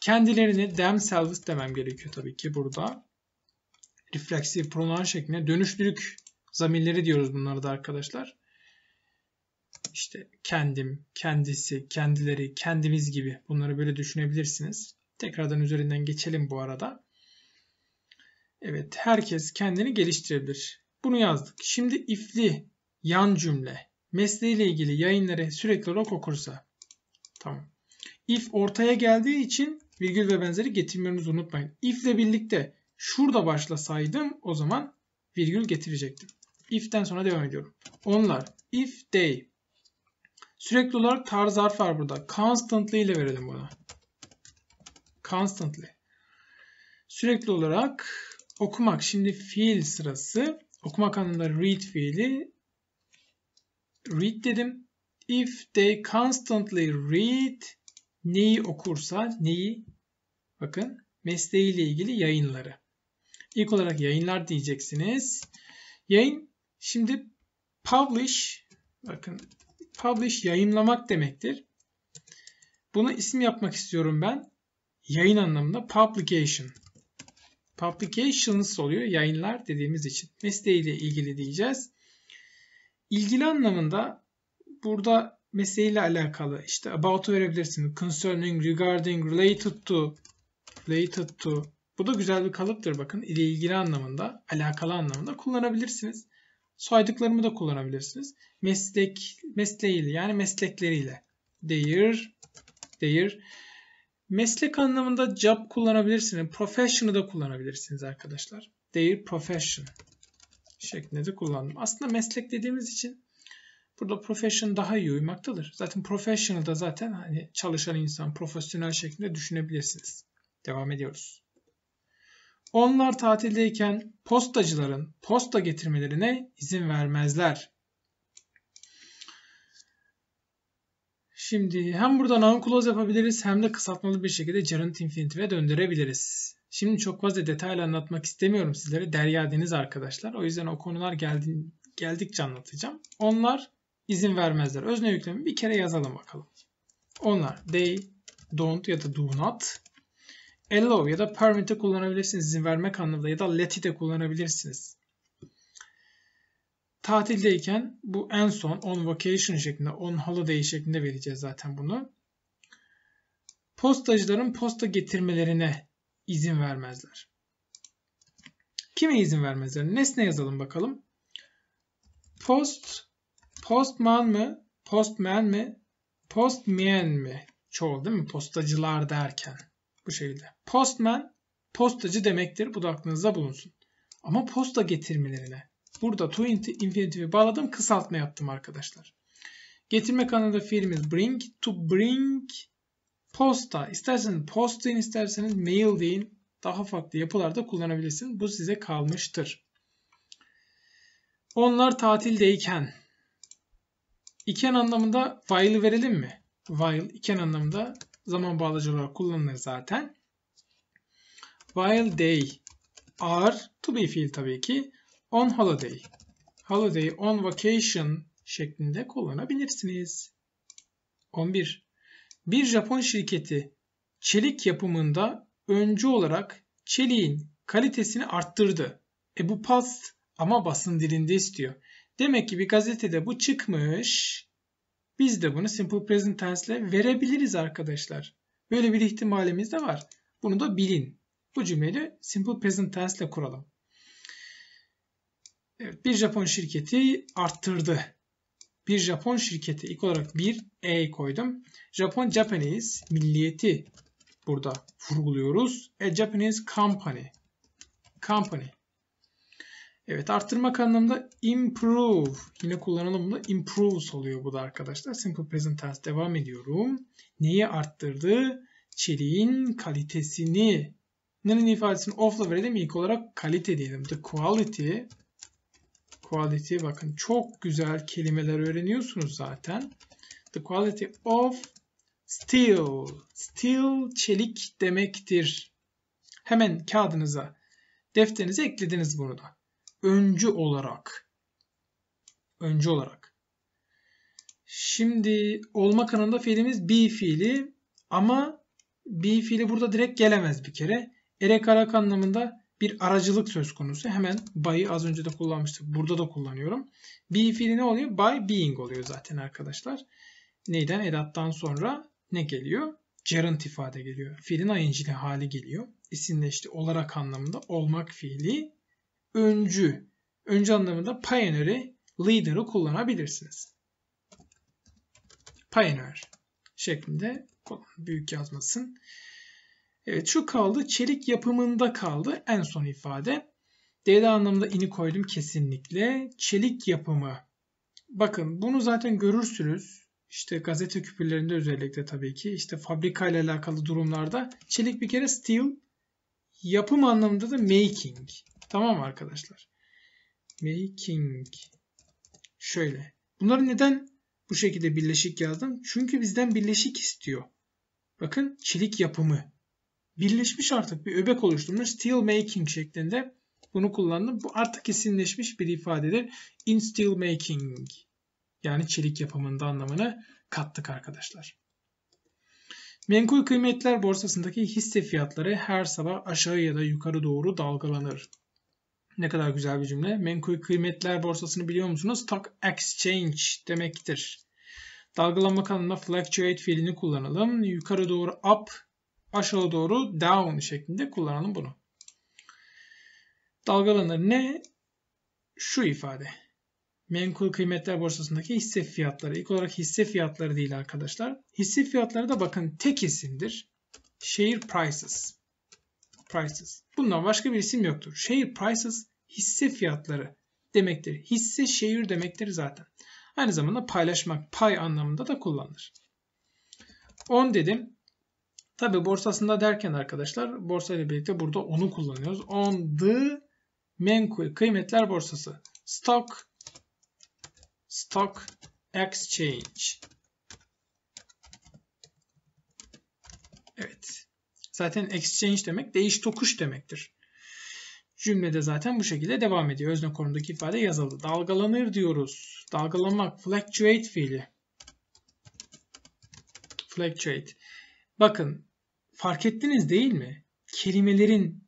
Kendilerini themselves demem gerekiyor tabii ki burada. Refleksif pronoun şeklinde dönüşlülük zamirleri diyoruz bunlara da arkadaşlar. İşte kendim, kendisi, kendileri, kendimiz gibi bunları böyle düşünebilirsiniz. Tekrardan üzerinden geçelim bu arada. Evet herkes kendini geliştirebilir. Bunu yazdık. Şimdi ifli yan cümle mesleğiyle ilgili yayınları sürekli olarak okursa. Tamam. If ortaya geldiği için virgül ve benzeri getirmemizi unutmayın. If ile birlikte şurada başlasaydım o zaman virgül getirecektim. If'ten sonra devam ediyorum. Onlar if they sürekli olarak tarz harf var burada. Constantly ile verelim buna. Constantly. Sürekli olarak okumak. Şimdi fiil sırası. Okumak anlamında read fiili. Read dedim. If they constantly read neyi okursa neyi bakın mesleğiyle ilgili yayınları. İlk olarak yayınlar diyeceksiniz. Yayın şimdi publish bakın publish yayınlamak demektir. Buna isim yapmak istiyorum ben yayın anlamında publication. Publications oluyor yayınlar dediğimiz için. Mesleğiyle ilgili diyeceğiz. İlgili anlamında burada mesleğiyle alakalı işte about verebilirsiniz. Concerning, regarding, related to, related to. Bu da güzel bir kalıptır bakın. ile ilgili anlamında, alakalı anlamında kullanabilirsiniz. Saydıklarımı da kullanabilirsiniz. Meslek, mesleğiyle yani meslekleriyle. Their, their Meslek anlamında job kullanabilirsiniz. Profession'ı da kullanabilirsiniz arkadaşlar. Their profession şeklinde de kullandım. Aslında meslek dediğimiz için burada profession daha iyi uymaktadır. Zaten professional da zaten hani çalışan insan, profesyonel şeklinde düşünebilirsiniz. Devam ediyoruz. Onlar tatildeyken postacıların posta getirmelerine izin vermezler. Şimdi hem buradan clause yapabiliriz hem de kısaltmalı bir şekilde Gerund Infinitive'e döndürebiliriz. Şimdi çok fazla detaylı anlatmak istemiyorum sizlere. Derya deniz arkadaşlar. O yüzden o konular geldi, geldikçe anlatacağım. Onlar izin vermezler. Özne yüklemi bir kere yazalım bakalım. Onlar they don't ya da do not allow ya da permit'i kullanabilirsiniz. izin vermek anlamında ya da let'i de kullanabilirsiniz. Tatildeyken bu en son on vacation şeklinde, on holiday şeklinde vereceğiz zaten bunu. Postacıların posta getirmelerine izin vermezler. Kime izin vermezler? Nesne yazalım bakalım. Post, postman mı? Postman mı? Postman mi? Çoğul değil mi? Postacılar derken. Bu şekilde. Postman, postacı demektir. Bu da aklınızda bulunsun. Ama posta getirmelerine. Burada to infinitive'i bağladım. Kısaltma yaptım arkadaşlar. Getirme kanalında fiilimiz bring. To bring posta. İsterseniz post deyin, isterseniz mail deyin. Daha farklı yapılarda kullanabilirsiniz. Bu size kalmıştır. Onlar tatildeyken. İken anlamında while'ı verelim mi? While iken anlamında zaman bağlacı olarak kullanılır zaten. While they are to be fiil tabii ki on holiday, holiday on vacation şeklinde kullanabilirsiniz. 11. Bir Japon şirketi çelik yapımında öncü olarak çeliğin kalitesini arttırdı. E bu past ama basın dilinde istiyor. Demek ki bir gazetede bu çıkmış. Biz de bunu simple present tense ile verebiliriz arkadaşlar. Böyle bir ihtimalimiz de var. Bunu da bilin. Bu cümleyi simple present tense ile kuralım. Evet, bir Japon şirketi arttırdı. Bir Japon şirketi ilk olarak bir E, e koydum. Japon Japanese milliyeti burada vurguluyoruz. A e, Japanese company. Company. Evet arttırmak anlamında improve. Yine kullanalım da improves oluyor bu da arkadaşlar. Simple present tense devam ediyorum. Neyi arttırdı? Çeliğin kalitesini. Nının ifadesini off'la verelim. İlk olarak kalite diyelim. The quality quality bakın çok güzel kelimeler öğreniyorsunuz zaten. The quality of steel. Steel çelik demektir. Hemen kağıdınıza, defterinize eklediniz bunu da. Öncü olarak. Öncü olarak. Şimdi olmak anında fiilimiz be fiili ama be fiili burada direkt gelemez bir kere. Erek arak anlamında bir aracılık söz konusu. Hemen by'ı az önce de kullanmıştık. Burada da kullanıyorum. Be fiili ne oluyor? By being oluyor zaten arkadaşlar. Neyden? Edattan sonra ne geliyor? Gerund ifade geliyor. Fiilin ayıncili hali geliyor. İsimleşti olarak anlamında olmak fiili öncü. Öncü anlamında pioneer'i, leader'ı kullanabilirsiniz. Pioneer şeklinde büyük yazmasın. Evet şu kaldı. Çelik yapımında kaldı. En son ifade. Değeri anlamında ini koydum kesinlikle. Çelik yapımı. Bakın bunu zaten görürsünüz. İşte gazete küpürlerinde özellikle tabii ki işte fabrika ile alakalı durumlarda çelik bir kere steel yapım anlamında da making. Tamam mı arkadaşlar? Making. Şöyle. Bunları neden bu şekilde birleşik yazdım? Çünkü bizden birleşik istiyor. Bakın çelik yapımı birleşmiş artık bir öbek oluşturmuş. Steel making şeklinde bunu kullandım. Bu artık kesinleşmiş bir ifadedir. In steel making yani çelik yapımında anlamını kattık arkadaşlar. Menkul kıymetler borsasındaki hisse fiyatları her sabah aşağı ya da yukarı doğru dalgalanır. Ne kadar güzel bir cümle. Menkul kıymetler borsasını biliyor musunuz? Stock exchange demektir. Dalgalanma kanalına fluctuate fiilini kullanalım. Yukarı doğru up aşağı doğru down şeklinde kullanalım bunu. Dalgalanır ne? Şu ifade. Menkul kıymetler borsasındaki hisse fiyatları. İlk olarak hisse fiyatları değil arkadaşlar. Hisse fiyatları da bakın tek isimdir. Share prices. Prices. Bundan başka bir isim yoktur. Share prices hisse fiyatları demektir. Hisse share demektir zaten. Aynı zamanda paylaşmak, pay anlamında da kullanılır. 10 dedim. Tabi borsasında derken arkadaşlar borsa ile birlikte burada onu kullanıyoruz. On the menkul kıymetler borsası. Stock Stock Exchange. Evet. Zaten exchange demek değiş tokuş demektir. Cümlede zaten bu şekilde devam ediyor. Özne konumdaki ifade yazıldı. Dalgalanır diyoruz. Dalgalamak fluctuate fiili. Fluctuate. Bakın Fark ettiniz değil mi? Kelimelerin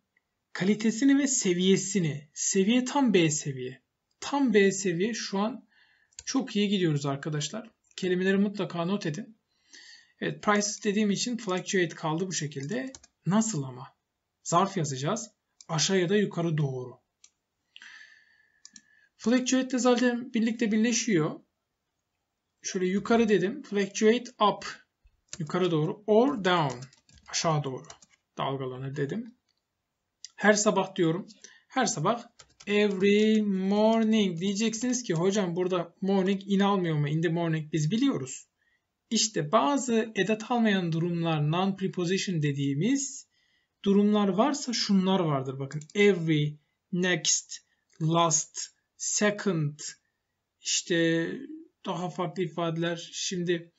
kalitesini ve seviyesini. Seviye tam B seviye. Tam B seviye şu an çok iyi gidiyoruz arkadaşlar. Kelimeleri mutlaka not edin. Evet price dediğim için fluctuate kaldı bu şekilde. Nasıl ama? Zarf yazacağız. Aşağıya da yukarı doğru. Fluctuate de zaten birlikte birleşiyor. Şöyle yukarı dedim. Fluctuate up. Yukarı doğru. Or down aşağı doğru dalgalanır dedim. Her sabah diyorum. Her sabah every morning diyeceksiniz ki hocam burada morning in almıyor mu? In the morning biz biliyoruz. İşte bazı edat almayan durumlar non preposition dediğimiz durumlar varsa şunlar vardır. Bakın every, next, last, second işte daha farklı ifadeler. Şimdi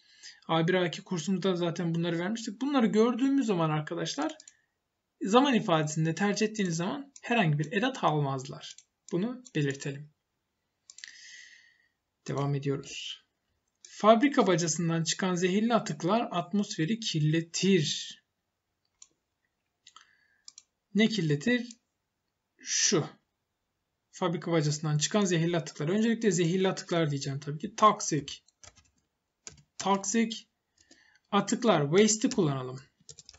A1 A2 kursumuzda zaten bunları vermiştik. Bunları gördüğümüz zaman arkadaşlar zaman ifadesinde tercih ettiğiniz zaman herhangi bir edat almazlar. Bunu belirtelim. Devam ediyoruz. Fabrika bacasından çıkan zehirli atıklar atmosferi kirletir. Ne kirletir? Şu. Fabrika bacasından çıkan zehirli atıklar. Öncelikle zehirli atıklar diyeceğim tabii ki. Toksik, toxic atıklar waste'i kullanalım.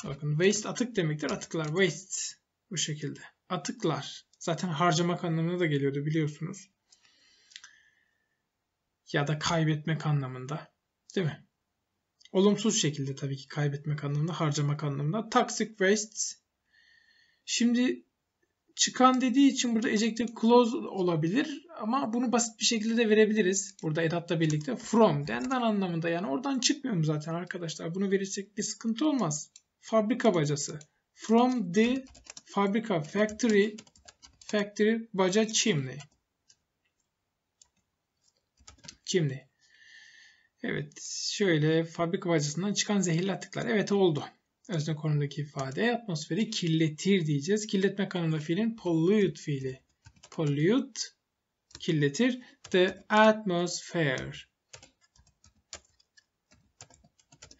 Bakın waste atık demektir. Atıklar waste bu şekilde. Atıklar zaten harcamak anlamına da geliyordu biliyorsunuz. Ya da kaybetmek anlamında. Değil mi? Olumsuz şekilde tabii ki kaybetmek anlamında, harcamak anlamında. Toxic waste. Şimdi çıkan dediği için burada ejected clause olabilir ama bunu basit bir şekilde de verebiliriz. Burada edatla birlikte from denden anlamında yani oradan çıkmıyor mu zaten arkadaşlar? Bunu verirsek bir sıkıntı olmaz. Fabrika bacası. From the fabrika factory factory baca chimney. Chimney. Evet şöyle fabrika bacasından çıkan zehirli atıklar. Evet oldu özne konumdaki ifade atmosferi kirletir diyeceğiz. Kirletmek anlamında fiilin pollute fiili. Pollute kirletir. The atmosphere.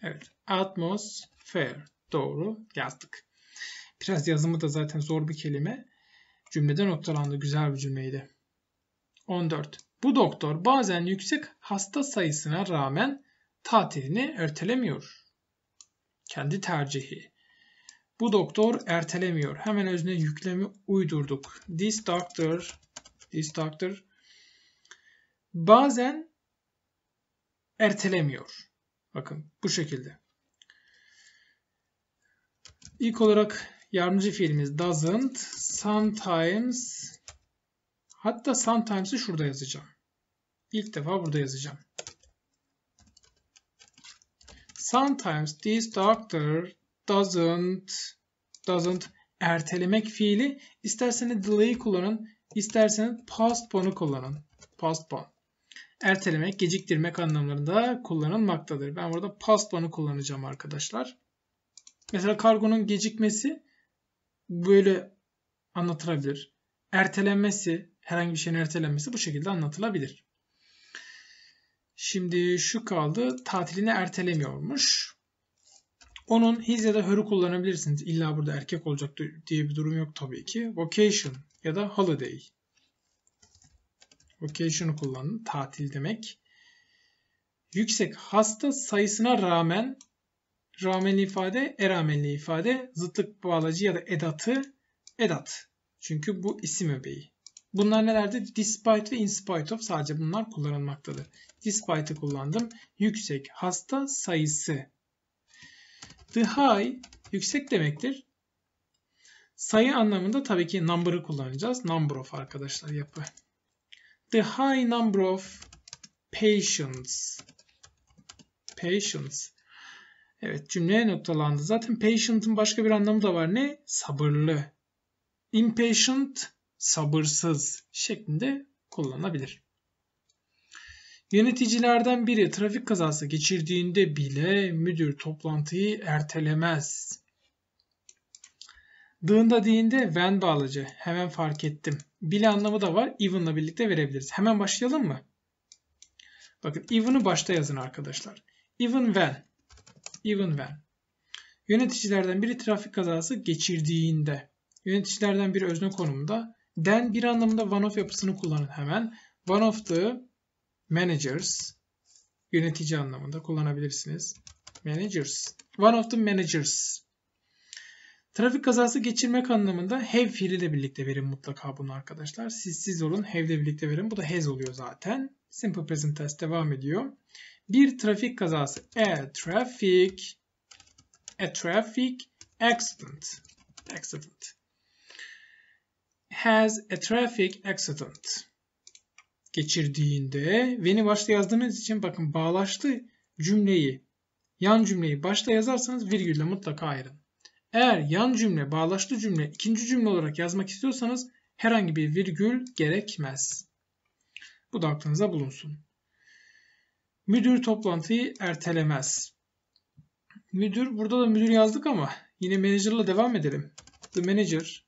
Evet. Atmosphere. Doğru yazdık. Biraz yazımı da zaten zor bir kelime. Cümlede noktalandı. Güzel bir cümleydi. 14. Bu doktor bazen yüksek hasta sayısına rağmen tatilini ertelemiyor. Kendi tercihi. Bu doktor ertelemiyor. Hemen özne yüklemi uydurduk. This doctor, this doctor bazen ertelemiyor. Bakın bu şekilde. İlk olarak yardımcı fiilimiz doesn't, sometimes hatta sometimes'ı şurada yazacağım. İlk defa burada yazacağım. Sometimes this doctor doesn't doesn't ertelemek fiili. isterseniz delay kullanın, isterseniz postpone'u kullanın. Postpone. Ertelemek, geciktirmek anlamlarında kullanılmaktadır. Ben burada postpone'u kullanacağım arkadaşlar. Mesela kargonun gecikmesi böyle anlatılabilir. Ertelenmesi, herhangi bir şeyin ertelenmesi bu şekilde anlatılabilir. Şimdi şu kaldı. Tatilini ertelemiyormuş. Onun his ya da her'ı kullanabilirsiniz. İlla burada erkek olacak diye bir durum yok tabii ki. Vacation ya da holiday. Vacation'ı kullanın. Tatil demek. Yüksek hasta sayısına rağmen rağmenli ifade, eramenli ifade, zıtlık bağlacı ya da edatı edat. Çünkü bu isim öbeği. Bunlar nelerdir? Despite ve in spite of sadece bunlar kullanılmaktadır. Despite'ı kullandım. Yüksek hasta sayısı. The high yüksek demektir. Sayı anlamında tabii ki number'ı kullanacağız. Number of arkadaşlar yapı. The high number of patients. Patients. Evet cümle noktalandı. Zaten patient'ın başka bir anlamı da var. Ne? Sabırlı. Impatient sabırsız şeklinde kullanılabilir. Yöneticilerden biri trafik kazası geçirdiğinde bile müdür toplantıyı ertelemez. Dığında deyinde when bağlacı. Hemen fark ettim. Bile anlamı da var. Even'la birlikte verebiliriz. Hemen başlayalım mı? Bakın even'ı başta yazın arkadaşlar. Even when. Even when. Yöneticilerden biri trafik kazası geçirdiğinde. Yöneticilerden biri özne konumda. Then bir anlamda one of yapısını kullanın hemen. One of the managers yönetici anlamında kullanabilirsiniz. Managers. One of the managers. Trafik kazası geçirmek anlamında have fiiliyle birlikte verin mutlaka bunu arkadaşlar. Siz siz olun have ile birlikte verin. Bu da has oluyor zaten. Simple present test devam ediyor. Bir trafik kazası. A traffic a traffic accident. Accident has a traffic accident geçirdiğinde when'i başta yazdığınız için bakın bağlaştı cümleyi yan cümleyi başta yazarsanız virgülle mutlaka ayırın. Eğer yan cümle bağlaştı cümle ikinci cümle olarak yazmak istiyorsanız herhangi bir virgül gerekmez. Bu da aklınıza bulunsun. Müdür toplantıyı ertelemez. Müdür burada da müdür yazdık ama yine manager'la devam edelim. The manager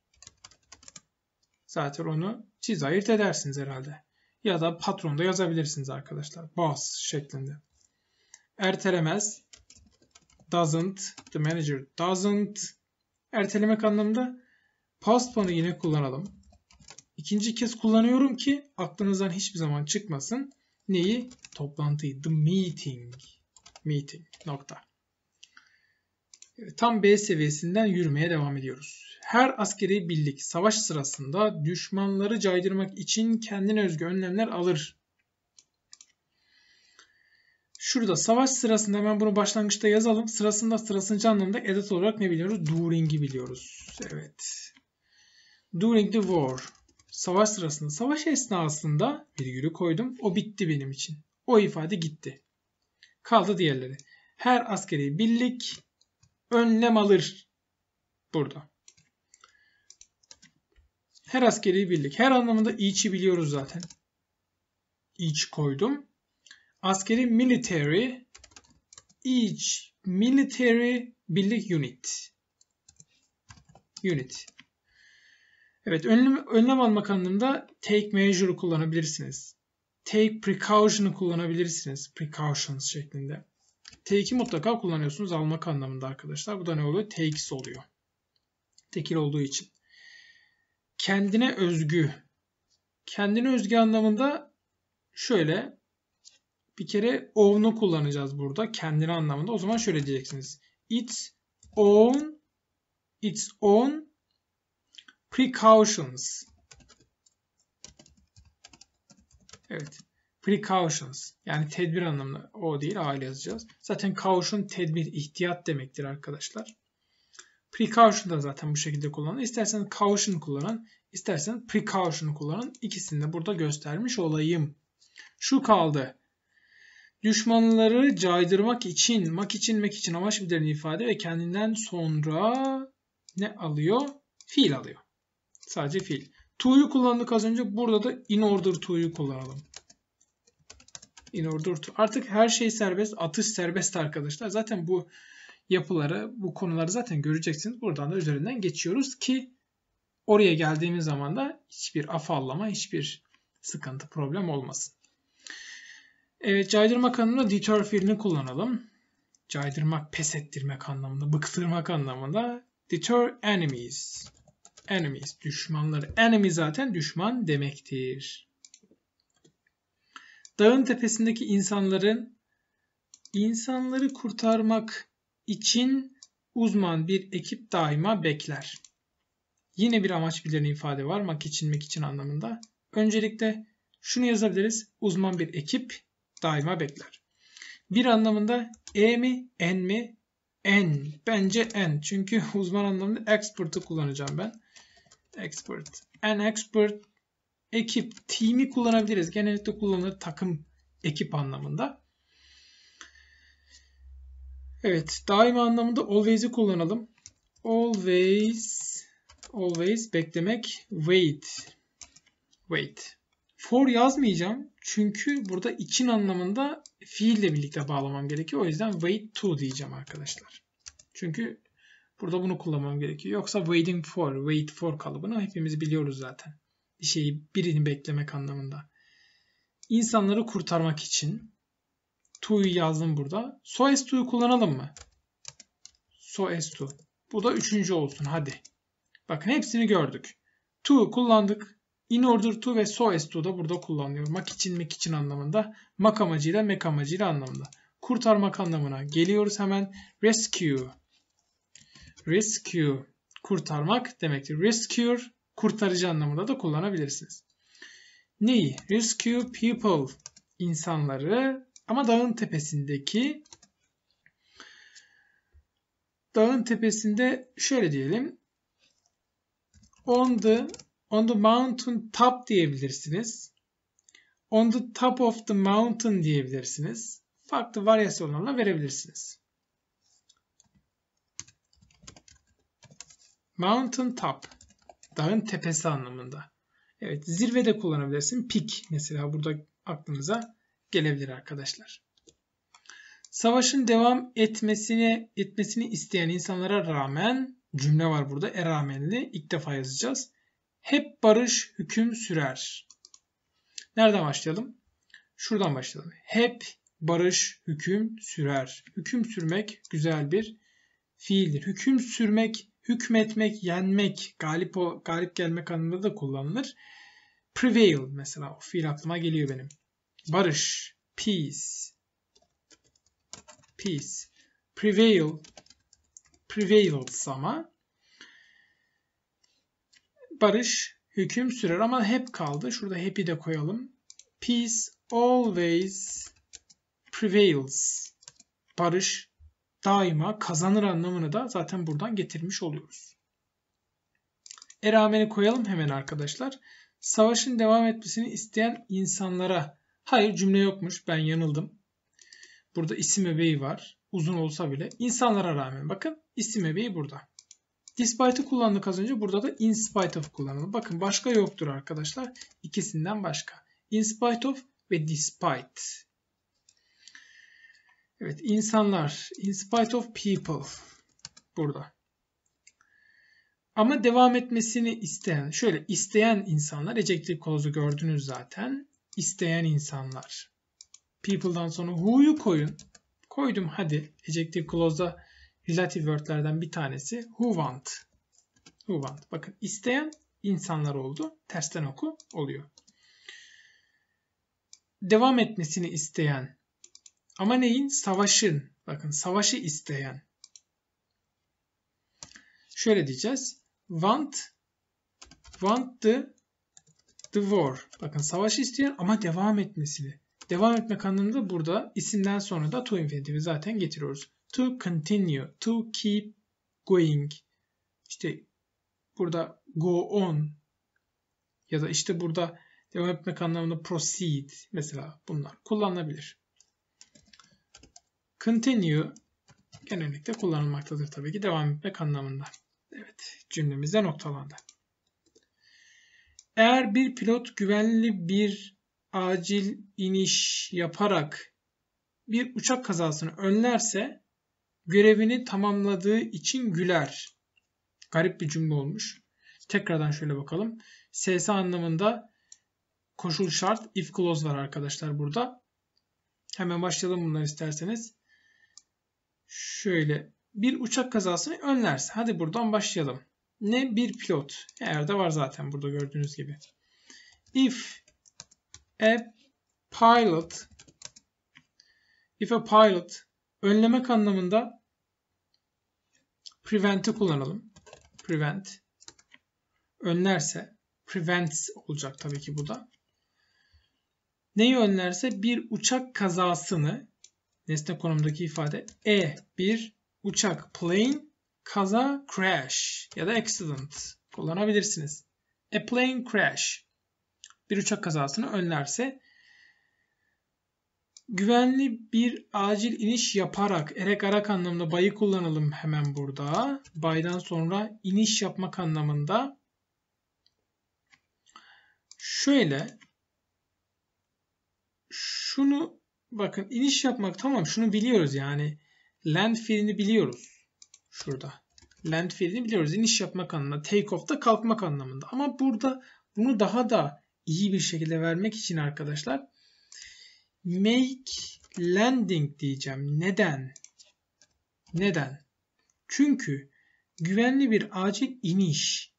Zaten onu siz ayırt edersiniz herhalde. Ya da patronda yazabilirsiniz arkadaşlar. Boss şeklinde. Ertelemez. Doesn't. The manager doesn't. Ertelemek anlamında postpone'ı yine kullanalım. İkinci kez kullanıyorum ki aklınızdan hiçbir zaman çıkmasın. Neyi? Toplantıyı. The meeting. Meeting. Nokta. Tam B seviyesinden yürümeye devam ediyoruz her askeri birlik savaş sırasında düşmanları caydırmak için kendine özgü önlemler alır. Şurada savaş sırasında hemen bunu başlangıçta yazalım. Sırasında sırasıncı anlamda edat olarak ne biliyoruz? During'i biliyoruz. Evet. During the war. Savaş sırasında, savaş esnasında virgülü koydum. O bitti benim için. O ifade gitti. Kaldı diğerleri. Her askeri birlik önlem alır burada. Her askeri birlik. Her anlamında each'i biliyoruz zaten. Each koydum. Askeri military. Each military birlik unit. Unit. Evet önlem, önlem almak anlamında take measure'ı kullanabilirsiniz. Take precaution'ı kullanabilirsiniz. Precautions şeklinde. Take'i mutlaka kullanıyorsunuz almak anlamında arkadaşlar. Bu da ne oluyor? Takes oluyor. Tekil olduğu için kendine özgü. Kendine özgü anlamında şöyle bir kere own'u kullanacağız burada. Kendine anlamında. O zaman şöyle diyeceksiniz. Its own its own precautions. Evet. Precautions. Yani tedbir anlamında. O değil. A ile yazacağız. Zaten caution tedbir, ihtiyat demektir arkadaşlar. Precaution da zaten bu şekilde kullanın. İsterseniz caution kullanın, istersen precaution kullanın. İkisini de burada göstermiş olayım. Şu kaldı. Düşmanları caydırmak için, mak için, mek için amaç bildiren ifade ve kendinden sonra ne alıyor? Fiil alıyor. Sadece fiil. To'yu kullandık az önce. Burada da in order to'yu kullanalım. In order to. Artık her şey serbest. Atış serbest arkadaşlar. Zaten bu yapıları bu konuları zaten göreceksiniz. Buradan da üzerinden geçiyoruz ki oraya geldiğimiz zaman da hiçbir afallama, hiçbir sıkıntı, problem olmasın. Evet caydırmak anlamında deter fiilini kullanalım. Caydırmak, pes ettirmek anlamında, bıktırmak anlamında. Deter enemies. Enemies, düşmanları. Enemy zaten düşman demektir. Dağın tepesindeki insanların insanları kurtarmak için uzman bir ekip daima bekler. Yine bir amaç bilirine ifade var. Mak için, için anlamında. Öncelikle şunu yazabiliriz. Uzman bir ekip daima bekler. Bir anlamında E mi, N mi? N. Bence N. Çünkü uzman anlamında expert'ı kullanacağım ben. Expert. An expert ekip, team'i kullanabiliriz. Genellikle kullanılır takım, ekip anlamında. Evet daima anlamında always'i kullanalım. Always always beklemek wait wait. For yazmayacağım çünkü burada için anlamında fiille birlikte bağlamam gerekiyor. O yüzden wait to diyeceğim arkadaşlar. Çünkü burada bunu kullanmam gerekiyor. Yoksa waiting for, wait for kalıbını hepimiz biliyoruz zaten. Bir şeyi birini beklemek anlamında. İnsanları kurtarmak için to'yu yazdım burada. So as to'yu kullanalım mı? So as to. Bu da üçüncü olsun hadi. Bakın hepsini gördük. To kullandık. In order to ve so as to da burada kullanılıyor. Mak için mek için anlamında. Mak amacıyla mek amacıyla anlamında. Kurtarmak anlamına. Geliyoruz hemen rescue. Rescue. Kurtarmak demektir. Rescue kurtarıcı anlamında da kullanabilirsiniz. Neyi? Rescue people. insanları ama dağın tepesindeki dağın tepesinde şöyle diyelim. On the, on the mountain top diyebilirsiniz. On the top of the mountain diyebilirsiniz. Farklı varyasyonlarla verebilirsiniz. Mountain top. Dağın tepesi anlamında. Evet zirvede kullanabilirsin. Peak mesela burada aklınıza gelebilir arkadaşlar. Savaşın devam etmesini etmesini isteyen insanlara rağmen cümle var burada. Eramenli ilk defa yazacağız. Hep barış hüküm sürer. Nereden başlayalım? Şuradan başlayalım. Hep barış hüküm sürer. Hüküm sürmek güzel bir fiildir. Hüküm sürmek, hükmetmek, yenmek, galip o, galip gelmek anlamında da kullanılır. Prevail mesela o fiil aklıma geliyor benim barış, peace, peace, prevail, prevails ama barış hüküm sürer ama hep kaldı. Şurada happy de koyalım. Peace always prevails. Barış daima kazanır anlamını da zaten buradan getirmiş oluyoruz. Erameni koyalım hemen arkadaşlar. Savaşın devam etmesini isteyen insanlara Hayır cümle yokmuş. Ben yanıldım. Burada isim ebeği var. Uzun olsa bile. İnsanlara rağmen bakın isim ebeği burada. Despite'ı kullandık az önce. Burada da in spite of kullanalım. Bakın başka yoktur arkadaşlar. İkisinden başka. In spite of ve despite. Evet insanlar. In spite of people. Burada. Ama devam etmesini isteyen, şöyle isteyen insanlar ejective clause'u gördünüz zaten isteyen insanlar. People'dan sonra who'yu koyun. Koydum hadi. Adjective clause'da relative word'lerden bir tanesi who want. Who want. Bakın isteyen insanlar oldu. Tersten oku oluyor. Devam etmesini isteyen. Ama neyin? Savaşın. Bakın savaşı isteyen. Şöyle diyeceğiz. Want want the the war. Bakın savaş istiyor ama devam etmesini. Devam etmek anlamında burada isimden sonra da to infinitive'i zaten getiriyoruz. To continue, to keep going. İşte burada go on ya da işte burada devam etmek anlamında proceed mesela bunlar kullanılabilir. Continue genellikle kullanılmaktadır tabii ki devam etmek anlamında. Evet cümlemize noktalandı. Eğer bir pilot güvenli bir acil iniş yaparak bir uçak kazasını önlerse görevini tamamladığı için güler. Garip bir cümle olmuş. Tekrardan şöyle bakalım. SS anlamında koşul şart if clause var arkadaşlar burada. Hemen başlayalım bunları isterseniz. Şöyle bir uçak kazasını önlerse. Hadi buradan başlayalım ne bir pilot. Eğer de var zaten burada gördüğünüz gibi. If a pilot if a pilot önlemek anlamında prevent'i kullanalım. Prevent önlerse prevents olacak tabii ki bu da. Neyi önlerse bir uçak kazasını nesne konumdaki ifade e bir uçak plane kaza crash ya da accident kullanabilirsiniz. A plane crash bir uçak kazasını önlerse güvenli bir acil iniş yaparak erek arak anlamında bayı kullanalım hemen burada. Baydan sonra iniş yapmak anlamında şöyle şunu bakın iniş yapmak tamam şunu biliyoruz yani land fiilini biliyoruz. Şurada. Land fiilini biliyoruz. İniş yapmak anlamında. Take off da kalkmak anlamında. Ama burada bunu daha da iyi bir şekilde vermek için arkadaşlar make landing diyeceğim. Neden? Neden? Çünkü güvenli bir acil iniş.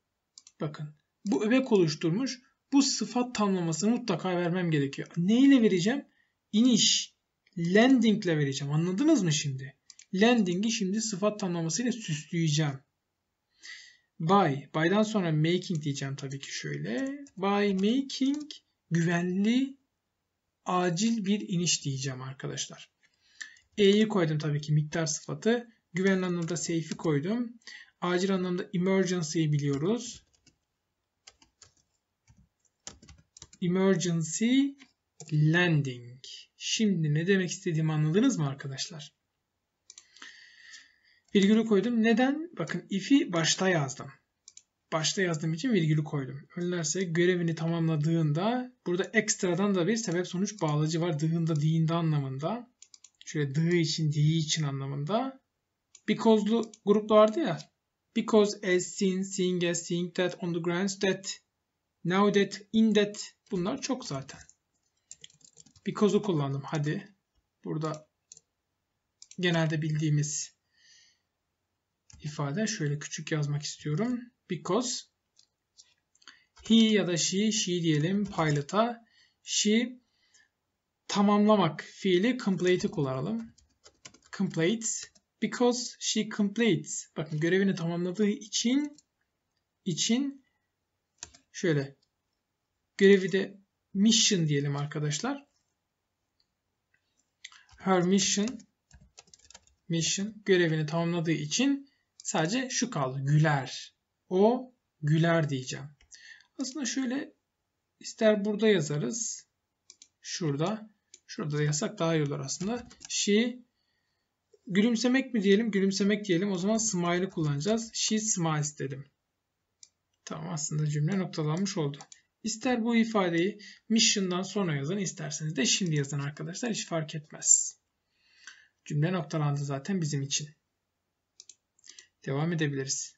Bakın bu öbek oluşturmuş. Bu sıfat tamlamasını mutlaka vermem gerekiyor. Neyle vereceğim? İniş. Landing ile vereceğim. Anladınız mı şimdi? Landing'i şimdi sıfat tanımlamasıyla süsleyeceğim. By, by'dan sonra making diyeceğim tabii ki şöyle. By making güvenli acil bir iniş diyeceğim arkadaşlar. E'yi koydum tabii ki miktar sıfatı. Güvenli anlamda safe'i koydum. Acil anlamda emergency'yi biliyoruz. Emergency landing. Şimdi ne demek istediğimi anladınız mı arkadaşlar? Virgülü koydum. Neden? Bakın if'i başta yazdım. Başta yazdığım için virgülü koydum. Önlerse görevini tamamladığında burada ekstradan da bir sebep sonuç bağlacı var. Dığında değinde anlamında. Şöyle dığı için, diği için anlamında. Because'lu grup vardı ya. Because, as, seen seeing as, seeing that, on the grounds that, now that, in that. Bunlar çok zaten. Because'u kullandım. Hadi. Burada genelde bildiğimiz ifade şöyle küçük yazmak istiyorum. Because he ya da she, she diyelim pilot'a. She tamamlamak fiili complete'i kullanalım. Complete. Because she completes. Bakın görevini tamamladığı için için şöyle görevi de mission diyelim arkadaşlar. Her mission mission görevini tamamladığı için Sadece şu kaldı. Güler. O güler diyeceğim. Aslında şöyle ister burada yazarız. Şurada. Şurada da yazsak daha iyi olur aslında. She gülümsemek mi diyelim? Gülümsemek diyelim. O zaman smile'ı kullanacağız. She smiles dedim. Tamam aslında cümle noktalanmış oldu. İster bu ifadeyi mission'dan sonra yazın isterseniz de şimdi yazın arkadaşlar hiç fark etmez. Cümle noktalandı zaten bizim için. Devam edebiliriz.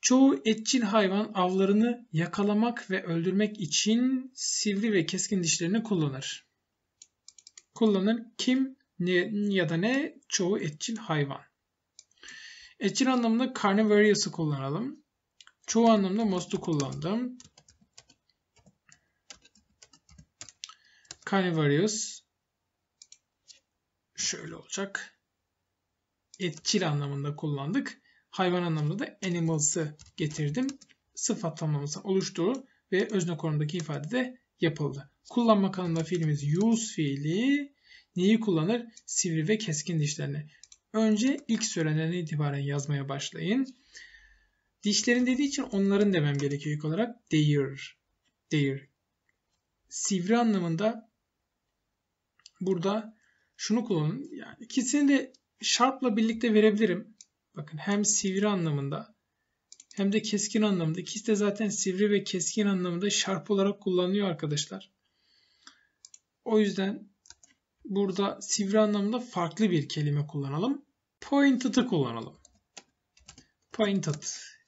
Çoğu etçil hayvan avlarını yakalamak ve öldürmek için sivri ve keskin dişlerini kullanır. Kullanır kim ne, ya da ne? Çoğu etçil hayvan. Etçil anlamında carnivorious'ı kullanalım. Çoğu anlamda most'u kullandım. Carnivorous şöyle olacak etçil anlamında kullandık. Hayvan anlamında da animals'ı getirdim. Sıfatlamamızı oluştu ve özne konumdaki ifade de yapıldı. Kullanma anlamında fiilimiz use fiili neyi kullanır? Sivri ve keskin dişlerini. Önce ilk söylenen itibaren yazmaya başlayın. Dişlerin dediği için onların demem gerekiyor ilk olarak. Their. Their. Sivri anlamında burada şunu kullanın. Yani ikisini de sharp'la birlikte verebilirim. Bakın hem sivri anlamında hem de keskin anlamında. İkisi de zaten sivri ve keskin anlamında sharp olarak kullanılıyor arkadaşlar. O yüzden burada sivri anlamında farklı bir kelime kullanalım. Pointed'ı kullanalım. Pointed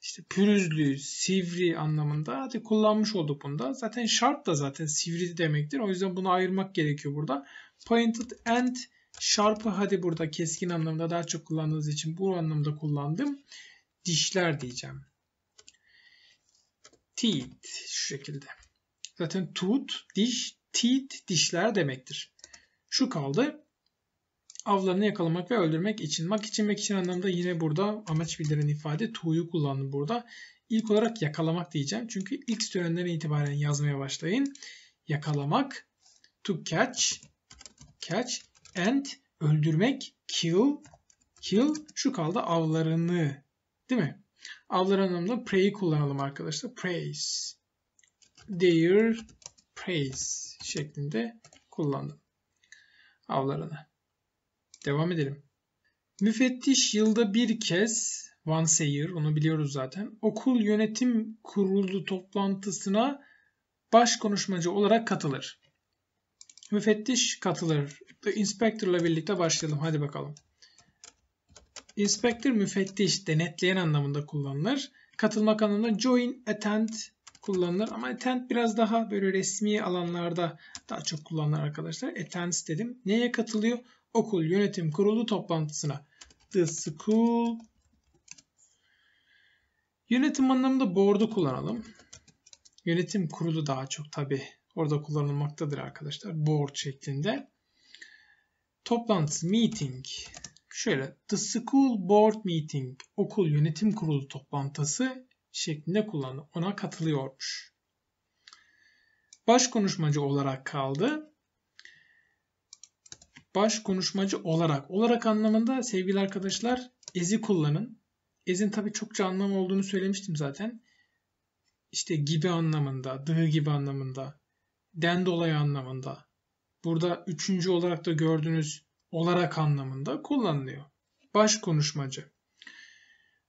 İşte pürüzlü, sivri anlamında. Hadi kullanmış olduk bunda. Zaten sharp da zaten sivri demektir. O yüzden bunu ayırmak gerekiyor burada. Pointed and Şarpı hadi burada keskin anlamda daha çok kullandığınız için bu anlamda kullandım. Dişler diyeceğim. Teeth şu şekilde. Zaten tooth diş, teeth dişler demektir. Şu kaldı. Avlarını yakalamak ve öldürmek için. Mak için mek için anlamda yine burada amaç bildiren ifade to'yu kullandım burada. İlk olarak yakalamak diyeceğim. Çünkü ilk sürenden itibaren yazmaya başlayın. Yakalamak, to catch, catch And öldürmek, kill, kill şu kaldı avlarını. Değil mi? Avlar anlamında prey'i kullanalım arkadaşlar. Praise. Their praise şeklinde kullandım. Avlarını. Devam edelim. Müfettiş yılda bir kez once a year onu biliyoruz zaten. Okul yönetim kurulu toplantısına baş konuşmacı olarak katılır müfettiş katılır. The inspector'la birlikte başlayalım. Hadi bakalım. Inspector müfettiş, denetleyen anlamında kullanılır. Katılmak anlamında join, attend kullanılır. Ama attend biraz daha böyle resmi alanlarda daha çok kullanılır arkadaşlar. Attend dedim. Neye katılıyor? Okul yönetim kurulu toplantısına. The school Yönetim anlamında board'u kullanalım. Yönetim kurulu daha çok tabi orada kullanılmaktadır arkadaşlar. Board şeklinde. Toplantı, meeting. Şöyle the school board meeting okul yönetim kurulu toplantısı şeklinde kullandı. Ona katılıyormuş. Baş konuşmacı olarak kaldı. Baş konuşmacı olarak. Olarak anlamında sevgili arkadaşlar ezi kullanın. Ezin tabi çokça anlamı olduğunu söylemiştim zaten. İşte gibi anlamında, dığı gibi anlamında, den dolayı anlamında. Burada üçüncü olarak da gördüğünüz olarak anlamında kullanılıyor. Baş konuşmacı.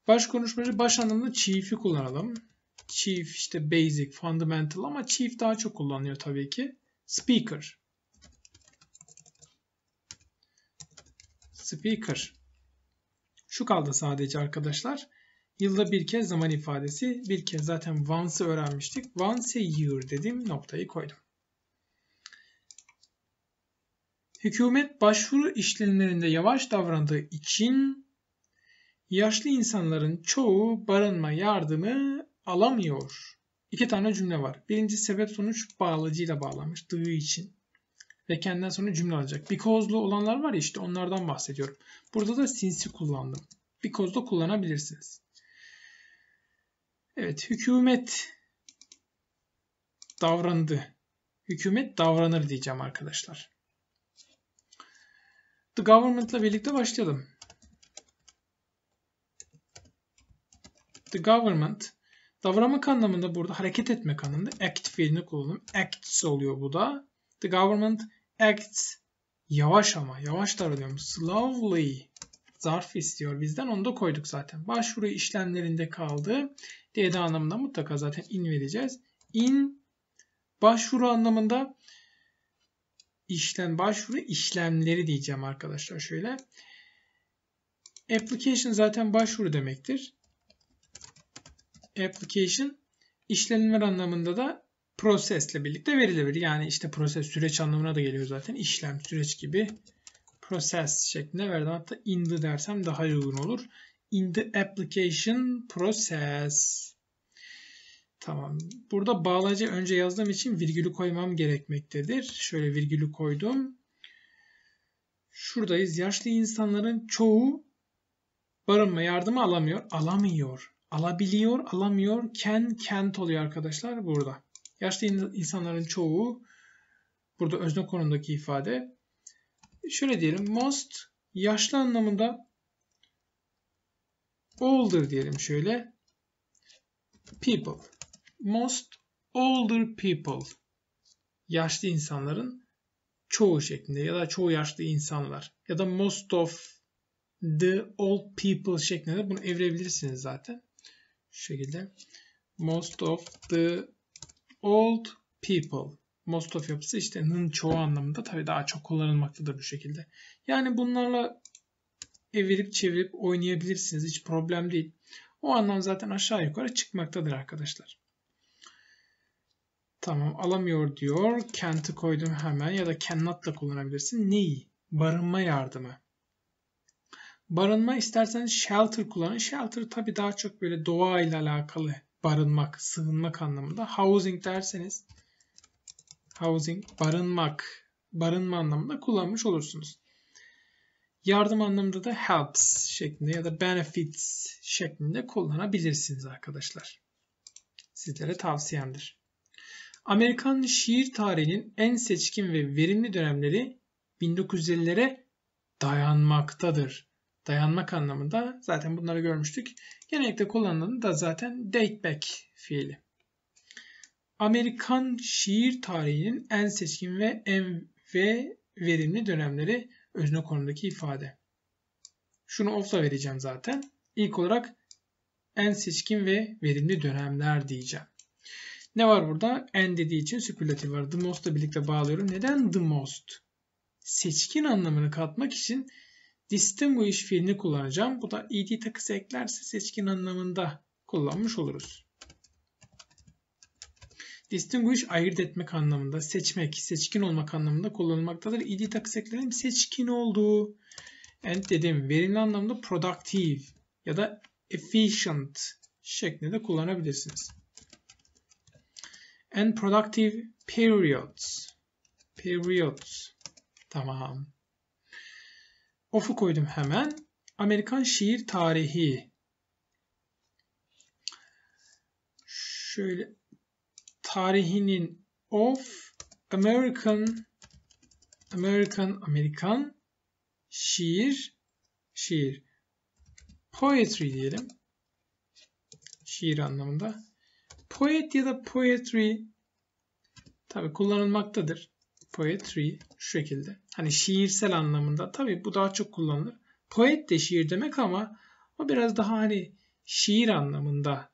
Baş konuşmacı baş anlamında chief'i kullanalım. Chief işte basic, fundamental ama chief daha çok kullanılıyor tabii ki. Speaker. Speaker. Şu kaldı sadece arkadaşlar. Yılda bir kez zaman ifadesi. Bir kez zaten once'ı öğrenmiştik. Once a year dedim noktayı koydum. Hükümet başvuru işlemlerinde yavaş davrandığı için yaşlı insanların çoğu barınma yardımı alamıyor. İki tane cümle var. Birinci sebep sonuç bağlacıyla bağlamış dığı için. Ve kendinden sonra cümle alacak. Because'lu olanlar var ya işte onlardan bahsediyorum. Burada da sinsi kullandım. Because'da kullanabilirsiniz. Evet hükümet davrandı. Hükümet davranır diyeceğim arkadaşlar. The government ile birlikte başlayalım. The government davranmak anlamında burada hareket etmek anlamında act fiilini kullanalım. Acts oluyor bu da. The government acts yavaş ama yavaş davranıyorum. Slowly zarf istiyor bizden. Onu da koyduk zaten. Başvuru işlemlerinde kaldı. DD anlamında mutlaka zaten in vereceğiz. In başvuru anlamında işlem başvuru işlemleri diyeceğim arkadaşlar şöyle. Application zaten başvuru demektir. Application işlemler anlamında da prosesle birlikte verilebilir. Yani işte proses süreç anlamına da geliyor zaten. İşlem süreç gibi proses şeklinde verdi Hatta in the dersem daha uygun olur. In the application process Tamam. Burada bağlacı önce yazdığım için virgülü koymam gerekmektedir. Şöyle virgülü koydum. Şuradayız. Yaşlı insanların çoğu barınma yardımı alamıyor. Alamıyor. Alabiliyor, alamıyor. Can, kent oluyor arkadaşlar burada. Yaşlı insanların çoğu burada özne konumdaki ifade. Şöyle diyelim. Most yaşlı anlamında older diyelim şöyle. People most older people. Yaşlı insanların çoğu şeklinde ya da çoğu yaşlı insanlar ya da most of the old people şeklinde bunu evirebilirsiniz zaten. Şu şekilde. Most of the old people. Most of yapısı işte nın çoğu anlamında tabii daha çok kullanılmaktadır bu şekilde. Yani bunlarla evirip çevirip oynayabilirsiniz. Hiç problem değil. O anlam zaten aşağı yukarı çıkmaktadır arkadaşlar. Tamam alamıyor diyor. Kent'i koydum hemen ya da cannot da kullanabilirsin. Neyi? Barınma yardımı. Barınma isterseniz shelter kullanın. Shelter tabii daha çok böyle doğa ile alakalı barınmak, sığınmak anlamında. Housing derseniz housing barınmak, barınma anlamında kullanmış olursunuz. Yardım anlamında da helps şeklinde ya da benefits şeklinde kullanabilirsiniz arkadaşlar. Sizlere tavsiyemdir. Amerikan şiir tarihinin en seçkin ve verimli dönemleri 1950'lere dayanmaktadır. Dayanmak anlamında zaten bunları görmüştük. Genellikle kullanılan da zaten date back fiili. Amerikan şiir tarihinin en seçkin ve en ve verimli dönemleri özne konudaki ifade. Şunu off'la vereceğim zaten. İlk olarak en seçkin ve verimli dönemler diyeceğim. Ne var burada? En dediği için süpürlatif var. The most'la birlikte bağlıyorum. Neden the most? Seçkin anlamını katmak için distinguish fiilini kullanacağım. Bu da ed takısı eklerse seçkin anlamında kullanmış oluruz. Distinguish ayırt etmek anlamında, seçmek, seçkin olmak anlamında kullanılmaktadır. Ed takısı eklerim seçkin olduğu. And dedim verimli anlamda productive ya da efficient şeklinde de kullanabilirsiniz and productive periods. Periods. Tamam. Of'u koydum hemen. Amerikan şiir tarihi. Şöyle tarihinin of American American Amerikan şiir şiir poetry diyelim. Şiir anlamında Poet ya da poetry tabi kullanılmaktadır. Poetry şu şekilde. Hani şiirsel anlamında. Tabi bu daha çok kullanılır. Poet de şiir demek ama o biraz daha hani şiir anlamında.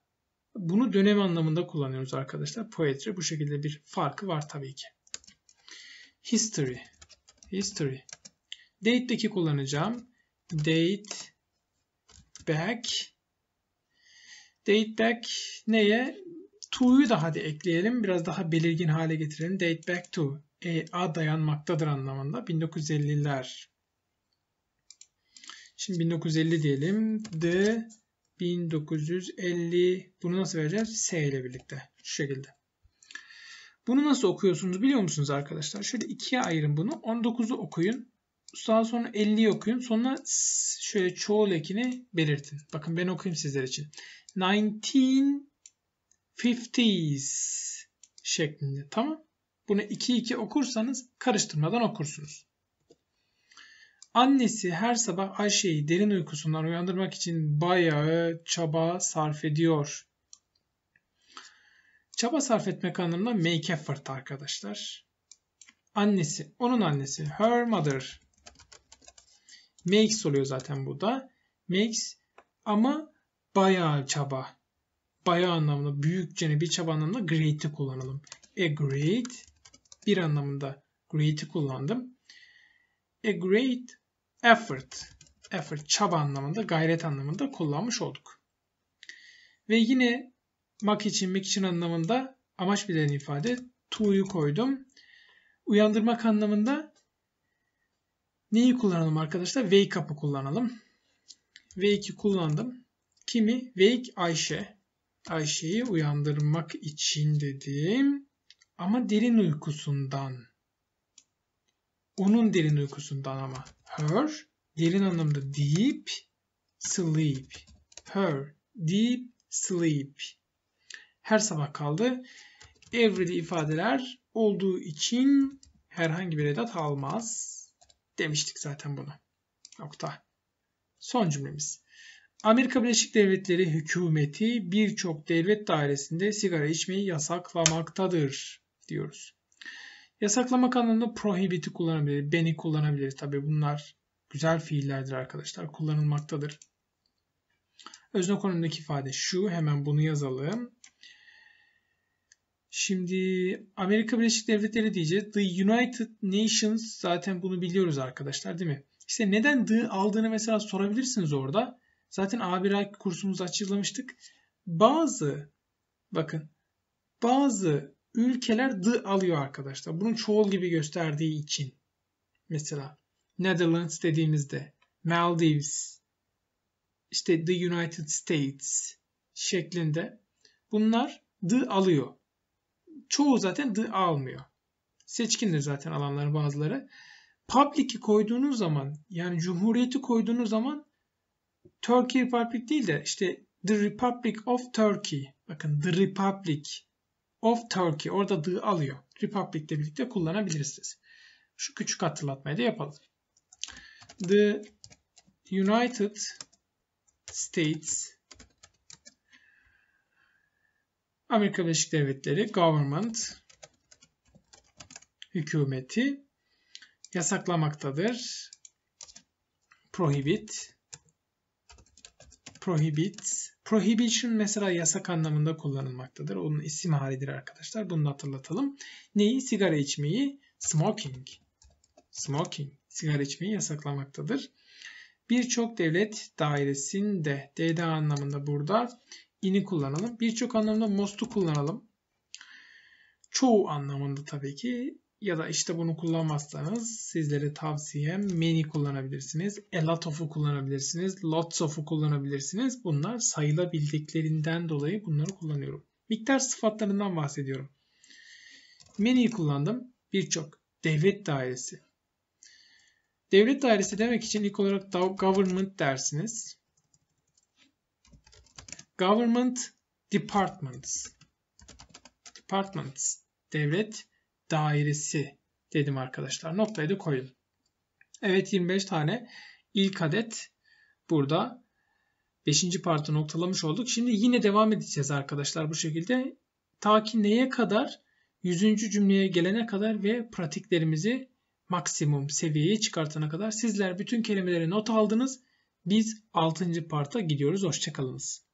Bunu dönem anlamında kullanıyoruz arkadaşlar. Poetry bu şekilde bir farkı var tabii ki. History. History. Date'deki kullanacağım. Date back. Date back neye? to'yu da hadi ekleyelim. Biraz daha belirgin hale getirelim. Date back to. E, a dayanmaktadır anlamında. 1950'ler. Şimdi 1950 diyelim. The 1950. Bunu nasıl vereceğiz? S ile birlikte. Şu şekilde. Bunu nasıl okuyorsunuz biliyor musunuz arkadaşlar? Şöyle ikiye ayırın bunu. 19'u okuyun. Daha sonra 50'yi okuyun. Sonra şöyle çoğul ekini belirtin. Bakın ben okuyayım sizler için. 19 fifties şeklinde tamam. Bunu 2-2 okursanız karıştırmadan okursunuz. Annesi her sabah Ayşe'yi derin uykusundan uyandırmak için bayağı çaba sarf ediyor. Çaba sarf etmek anlamında make effort arkadaşlar. Annesi, onun annesi, her mother. Makes oluyor zaten bu da. Makes ama bayağı çaba bayağı anlamında, büyük büyükçene bir çaba anlamında great'i kullanalım. A great bir anlamında great'i kullandım. A great effort, effort çaba anlamında, gayret anlamında kullanmış olduk. Ve yine mak için, mek için anlamında amaç bilen ifade to'yu koydum. Uyandırmak anlamında neyi kullanalım arkadaşlar? Wake up'ı kullanalım. Wake'i kullandım. Kimi? Wake Ayşe. Ayşe'yi uyandırmak için dedim. Ama derin uykusundan. Onun derin uykusundan ama. Her, derin anlamda deep sleep. Her, deep sleep. Her sabah kaldı. Every'de ifadeler olduğu için herhangi bir edat almaz. Demiştik zaten bunu. Nokta. Son cümlemiz. Amerika Birleşik Devletleri hükümeti birçok devlet dairesinde sigara içmeyi yasaklamaktadır diyoruz. Yasaklamak anlamında prohibit'i kullanabilir, beni kullanabilir. Tabii bunlar güzel fiillerdir arkadaşlar. Kullanılmaktadır. Özne konumdaki ifade şu. Hemen bunu yazalım. Şimdi Amerika Birleşik Devletleri diyeceğiz. The United Nations zaten bunu biliyoruz arkadaşlar değil mi? İşte neden the aldığını mesela sorabilirsiniz orada. Zaten A1 kursumuzu açıklamıştık. Bazı bakın bazı ülkeler D alıyor arkadaşlar. Bunun çoğul gibi gösterdiği için. Mesela Netherlands dediğimizde Maldives işte the United States şeklinde bunlar D alıyor. Çoğu zaten D almıyor. Seçkindir zaten alanların bazıları. Public'i koyduğunuz zaman yani cumhuriyeti koyduğunuz zaman Turkey Republic değil de işte The Republic of Turkey. Bakın The Republic of Turkey. Orada the alıyor. Republic ile birlikte kullanabilirsiniz. Şu küçük hatırlatmayı da yapalım. The United States Amerika Birleşik Devletleri government hükümeti yasaklamaktadır. Prohibit prohibit. Prohibition mesela yasak anlamında kullanılmaktadır. Onun isim halidir arkadaşlar. Bunu da hatırlatalım. Neyi? Sigara içmeyi. Smoking. Smoking. Sigara içmeyi yasaklamaktadır. Birçok devlet dairesinde DD anlamında burada ini kullanalım. Birçok anlamda most'u kullanalım. Çoğu anlamında tabii ki ya da işte bunu kullanmazsanız sizlere tavsiyem many kullanabilirsiniz. A lot of'u kullanabilirsiniz. Lots of'u kullanabilirsiniz. Bunlar sayılabildiklerinden dolayı bunları kullanıyorum. Miktar sıfatlarından bahsediyorum. Many kullandım. Birçok. Devlet dairesi. Devlet dairesi demek için ilk olarak government dersiniz. Government departments. Departments. Devlet dairesi dedim arkadaşlar. Noktayı da koydum. Evet 25 tane ilk adet burada 5. parti noktalamış olduk. Şimdi yine devam edeceğiz arkadaşlar bu şekilde. Ta ki neye kadar? 100. cümleye gelene kadar ve pratiklerimizi maksimum seviyeye çıkartana kadar sizler bütün kelimeleri not aldınız. Biz 6. parta gidiyoruz. Hoşçakalınız.